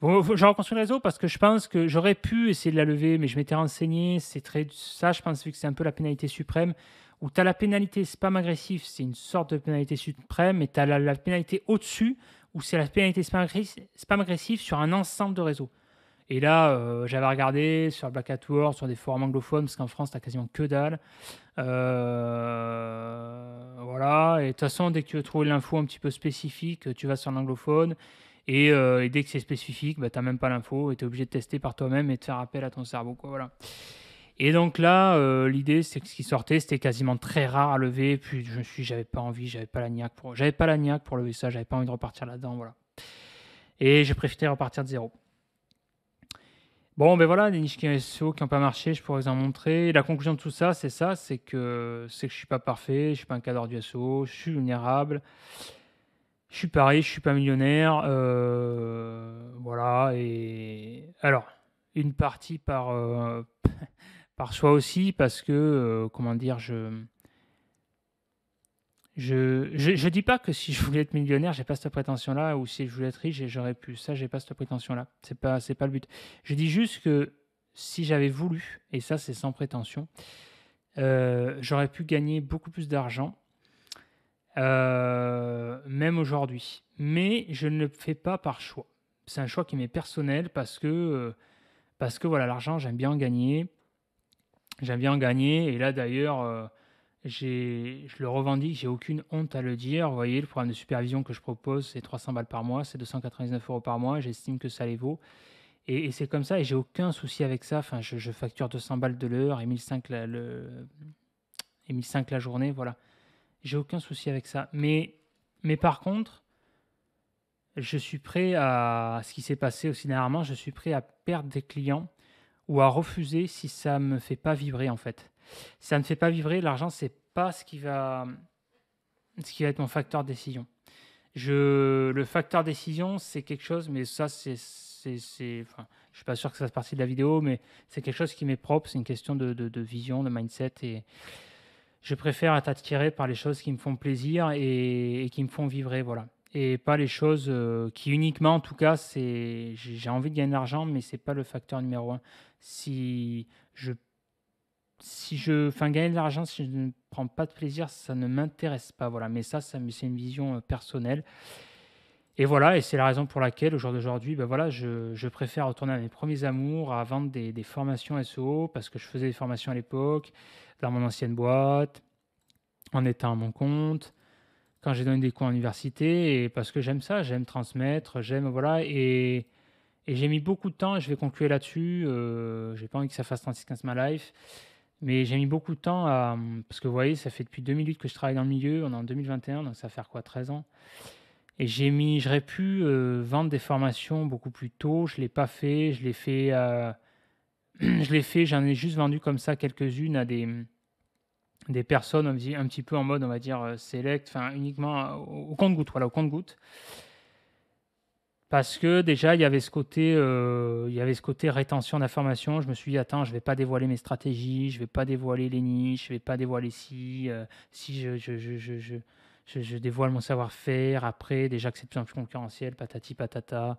Bon, j'ai reconstruit le réseau parce que je pense que j'aurais pu essayer de la lever, mais je m'étais renseigné. C'est très ça, je pense, que c'est un peu la pénalité suprême. Où tu as la pénalité spam agressif, c'est une sorte de pénalité suprême, et tu as la, pénalité au-dessus, où c'est la pénalité spam agressif, agressif, sur un ensemble de réseaux. Et là, euh, j'avais regardé sur Black Hat World, sur des forums anglophones, parce qu'en France, t'as quasiment que dalle. Euh, voilà. Et de toute façon, dès que tu veux trouver l'info un petit peu spécifique, tu vas sur l'anglophone. Euh, et, dès que c'est spécifique, bah, tu n'as même pas l'info et tu es obligé de tester par toi-même et de faire appel à ton cerveau. Quoi, voilà. Et donc là, euh, l'idée, c'est que ce qui sortait, c'était quasiment très rare à lever. Puis je me suis j'avais pas envie, j'avais pas la niaque pour, j'avais pas la niaque pour lever ça, j'avais pas envie de repartir là-dedans, voilà. Et j'ai préféré repartir de zéro. Bon, ben voilà, des niches SEO qui n'ont pas marché, je pourrais vous en montrer. la conclusion de tout ça, c'est ça, c'est que c'est que je suis pas parfait, je suis pas un cadre du SEO, je suis vulnérable je suis pareil, je suis pas millionnaire. Euh, voilà. Et alors, une partie par, euh, par soi aussi, parce que, euh, comment dire, je je, je. dis pas que si je voulais être millionnaire, j'ai pas cette prétention-là, ou si je voulais être riche, j'aurais pu. Ça, j'ai pas cette prétention-là. C'est pas, c'est pas le but. Je dis juste que si j'avais voulu, et ça, c'est sans prétention, j'aurais pu gagner beaucoup plus d'argent euh, même aujourd'hui. Mais je ne le fais pas par choix. C'est un choix qui m'est personnel parce que, euh, parce que voilà, l'argent, j'aime bien en gagner. J'aime bien en gagner. Et là, d'ailleurs, euh, j'ai, je le revendique, j'ai aucune honte à le dire. Vous voyez, le programme de supervision que je propose, c'est 300 balles par mois, c'est 299 euros par mois. J'estime que ça les vaut. Et, c'est comme ça, et j'ai aucun souci avec ça. Enfin, je, facture 200 balles de l'heure et 1005 la, la journée, voilà. J'ai aucun souci avec ça. Mais, mais par contre, je suis prêt à, ce qui s'est passé aussi dernièrement, je suis prêt à perdre des clients ou à refuser si ça me fait pas vibrer en fait. Si ça ne fait pas vibrer, l'argent c'est pas ce qui va ce qui va être mon facteur décision. Je, le facteur décision, c'est quelque chose, mais ça, c'est, c'est, je suis pas sûr que ça fasse partie de la vidéo, mais c'est quelque chose qui m'est propre. C'est une question de, de, de, vision, de mindset et, je préfère être attiré par les choses qui me font plaisir et, qui me font vibrer, voilà. Et pas les choses euh, qui uniquement, en tout cas, c'est j'ai envie de gagner de l'argent, mais c'est pas le facteur numéro un. Si je si je fin gagner de l'argent, si je ne prends pas de plaisir, ça ne m'intéresse pas, voilà. Mais ça, ça c'est une vision euh, personnelle. Et voilà, et c'est la raison pour laquelle, au jour d'aujourd'hui, ben voilà, je, je, préfère retourner à mes premiers amours, à vendre des, des formations SEO, parce que je faisais des formations à l'époque, dans mon ancienne boîte, en étant à mon compte, quand j'ai donné des cours à l'université, et parce que j'aime ça, j'aime transmettre, j'aime, voilà, et, j'ai mis beaucoup de temps, je vais conclure là-dessus, euh, j'ai pas envie que ça fasse 36-15 ma life, mais j'ai mis beaucoup de temps à, parce que vous voyez, ça fait depuis 2008 que je travaille dans le milieu, on est en 2021, donc ça fait quoi, 13 ans et j'ai mis, j'aurais pu euh, vendre des formations beaucoup plus tôt, je ne l'ai pas fait, je l'ai fait à euh, je l'ai fait, j'en ai juste vendu comme ça quelques-unes à des, des personnes un petit, peu en mode, on va dire, euh, select, enfin uniquement euh, au, compte-goutte, voilà, au compte-goutte. Parce que déjà, il y avait ce côté, euh, il y avait ce côté rétention d'informations. Je me suis dit, attends, je ne vais pas dévoiler mes stratégies, je ne vais pas dévoiler les niches, je ne vais pas dévoiler si, si je, je, je, je, dévoile mon savoir-faire. Après, déjà que c'est plus en plus concurrentiel, patati patata,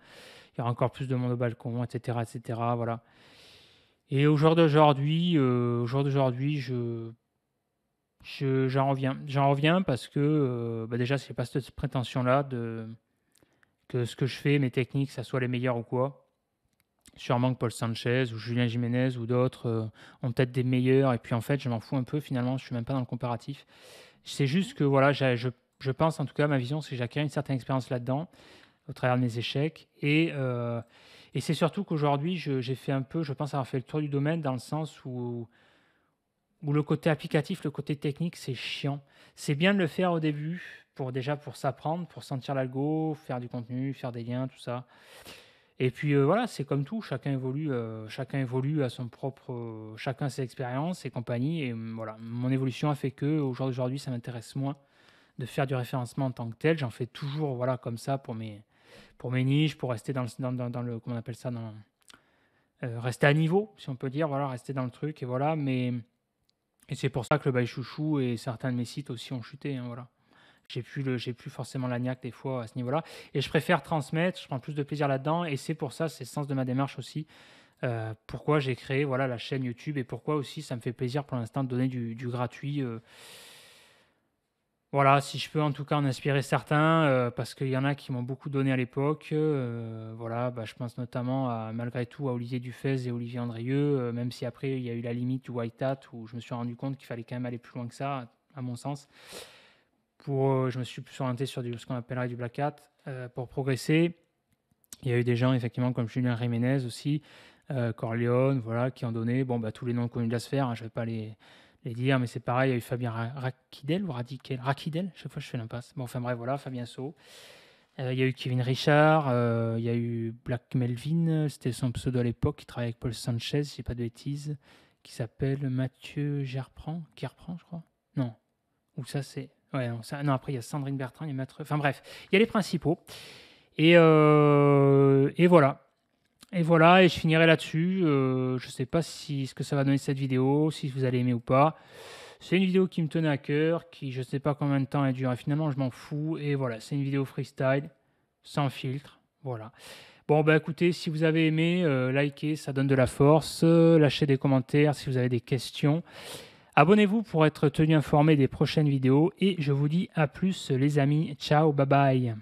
il y aura encore plus de monde au balcon, etc. etc. voilà. Et au jour d'aujourd'hui, euh, d'aujourd'hui, je j'en reviens, j'en reviens parce que euh, bah déjà, c'est pas cette prétention-là de que ce que je fais, mes techniques, ça soit les meilleures ou quoi. Sûrement que Paul Sanchez ou Julien Jiménez ou d'autres euh, ont peut-être des meilleurs. Et puis en fait, je m'en fous un peu. Finalement, je suis même pas dans le comparatif. C'est juste que voilà, je, je, pense en tout cas, ma vision, c'est que j'acquiers une certaine expérience là-dedans au travers de mes échecs et et c'est surtout qu'aujourd'hui, j'ai fait un peu, je pense avoir fait le tour du domaine dans le sens où, où le côté applicatif, le côté technique, c'est chiant. C'est bien de le faire au début, pour déjà pour s'apprendre, pour sentir l'algo, faire du contenu, faire des liens, tout ça. Et puis euh, voilà, c'est comme tout, chacun évolue, euh, chacun évolue à son propre, chacun ses expériences et compagnies. Et mm, voilà, mon évolution a fait que aujourd'hui, ça m'intéresse moins de faire du référencement en tant que tel. J'en fais toujours voilà comme ça pour mes pour mes niches, pour rester dans le, dans, le comment appelle ça, dans, euh, rester à niveau, si on peut dire, voilà, rester dans le truc, et voilà, mais et c'est pour ça que le bail chouchou et certains de mes sites aussi ont chuté, hein, voilà. J'ai plus, le, j'ai plus forcément l'agnac des fois à ce niveau-là. Et je préfère transmettre, je prends plus de plaisir là-dedans. Et c'est pour ça, c'est le sens de ma démarche aussi. Euh, pourquoi j'ai créé voilà, la chaîne YouTube et pourquoi aussi ça me fait plaisir pour l'instant de donner du, gratuit. Euh, voilà, si je peux en tout cas en inspirer certains, euh, parce qu'il y en a qui m'ont beaucoup donné à l'époque. Euh, voilà, bah, je pense notamment malgré tout à Olivier Dufez et Olivier Andrieux, euh, même si après il y a eu la limite du White Hat où je me suis rendu compte qu'il fallait quand même aller plus loin que ça, à mon sens. Pour, je me suis plus orienté sur du, ce qu'on appellerait du Black Hat pour progresser. Il y a eu des gens, effectivement, comme Julien Jiménez aussi, Corleone, voilà, qui ont donné bon, bah, tous les noms connus de la sphère. Hein, je vais pas les, les dire, ah, mais c'est pareil, il y a eu Fabien Rakidel ou Radikel Rakidel, chaque fois je fais l'impasse. Bon, enfin bref, voilà, Fabien Sau. Euh, il y a eu Kevin Richard, euh, il y a eu Black Melvin, c'était son pseudo à l'époque, qui travaillait avec Paul Sanchez, j'ai pas de bêtises, qui s'appelle Mathieu Gerprand, qui reprend, je crois. Non. Ou ça, c'est. Ouais, non, après, il y a Sandrine Bertrand, il y a Maître. Enfin bref, il y a les principaux. Et, euh, Et voilà. Et voilà, et je finirai là-dessus. Euh, je ne sais pas si, ce que ça va donner cette vidéo, si vous allez aimer ou pas. C'est une vidéo qui me tenait à cœur, qui je ne sais pas combien de temps elle dure. Et finalement, je m'en fous. Et voilà, c'est une vidéo freestyle, sans filtre. Voilà. Bon, bah écoutez, si vous avez aimé, euh, likez, ça donne de la force. lâchez des commentaires si vous avez des questions. Abonnez-vous pour être tenu informé des prochaines vidéos. Et je vous dis à plus, les amis. Ciao, bye bye.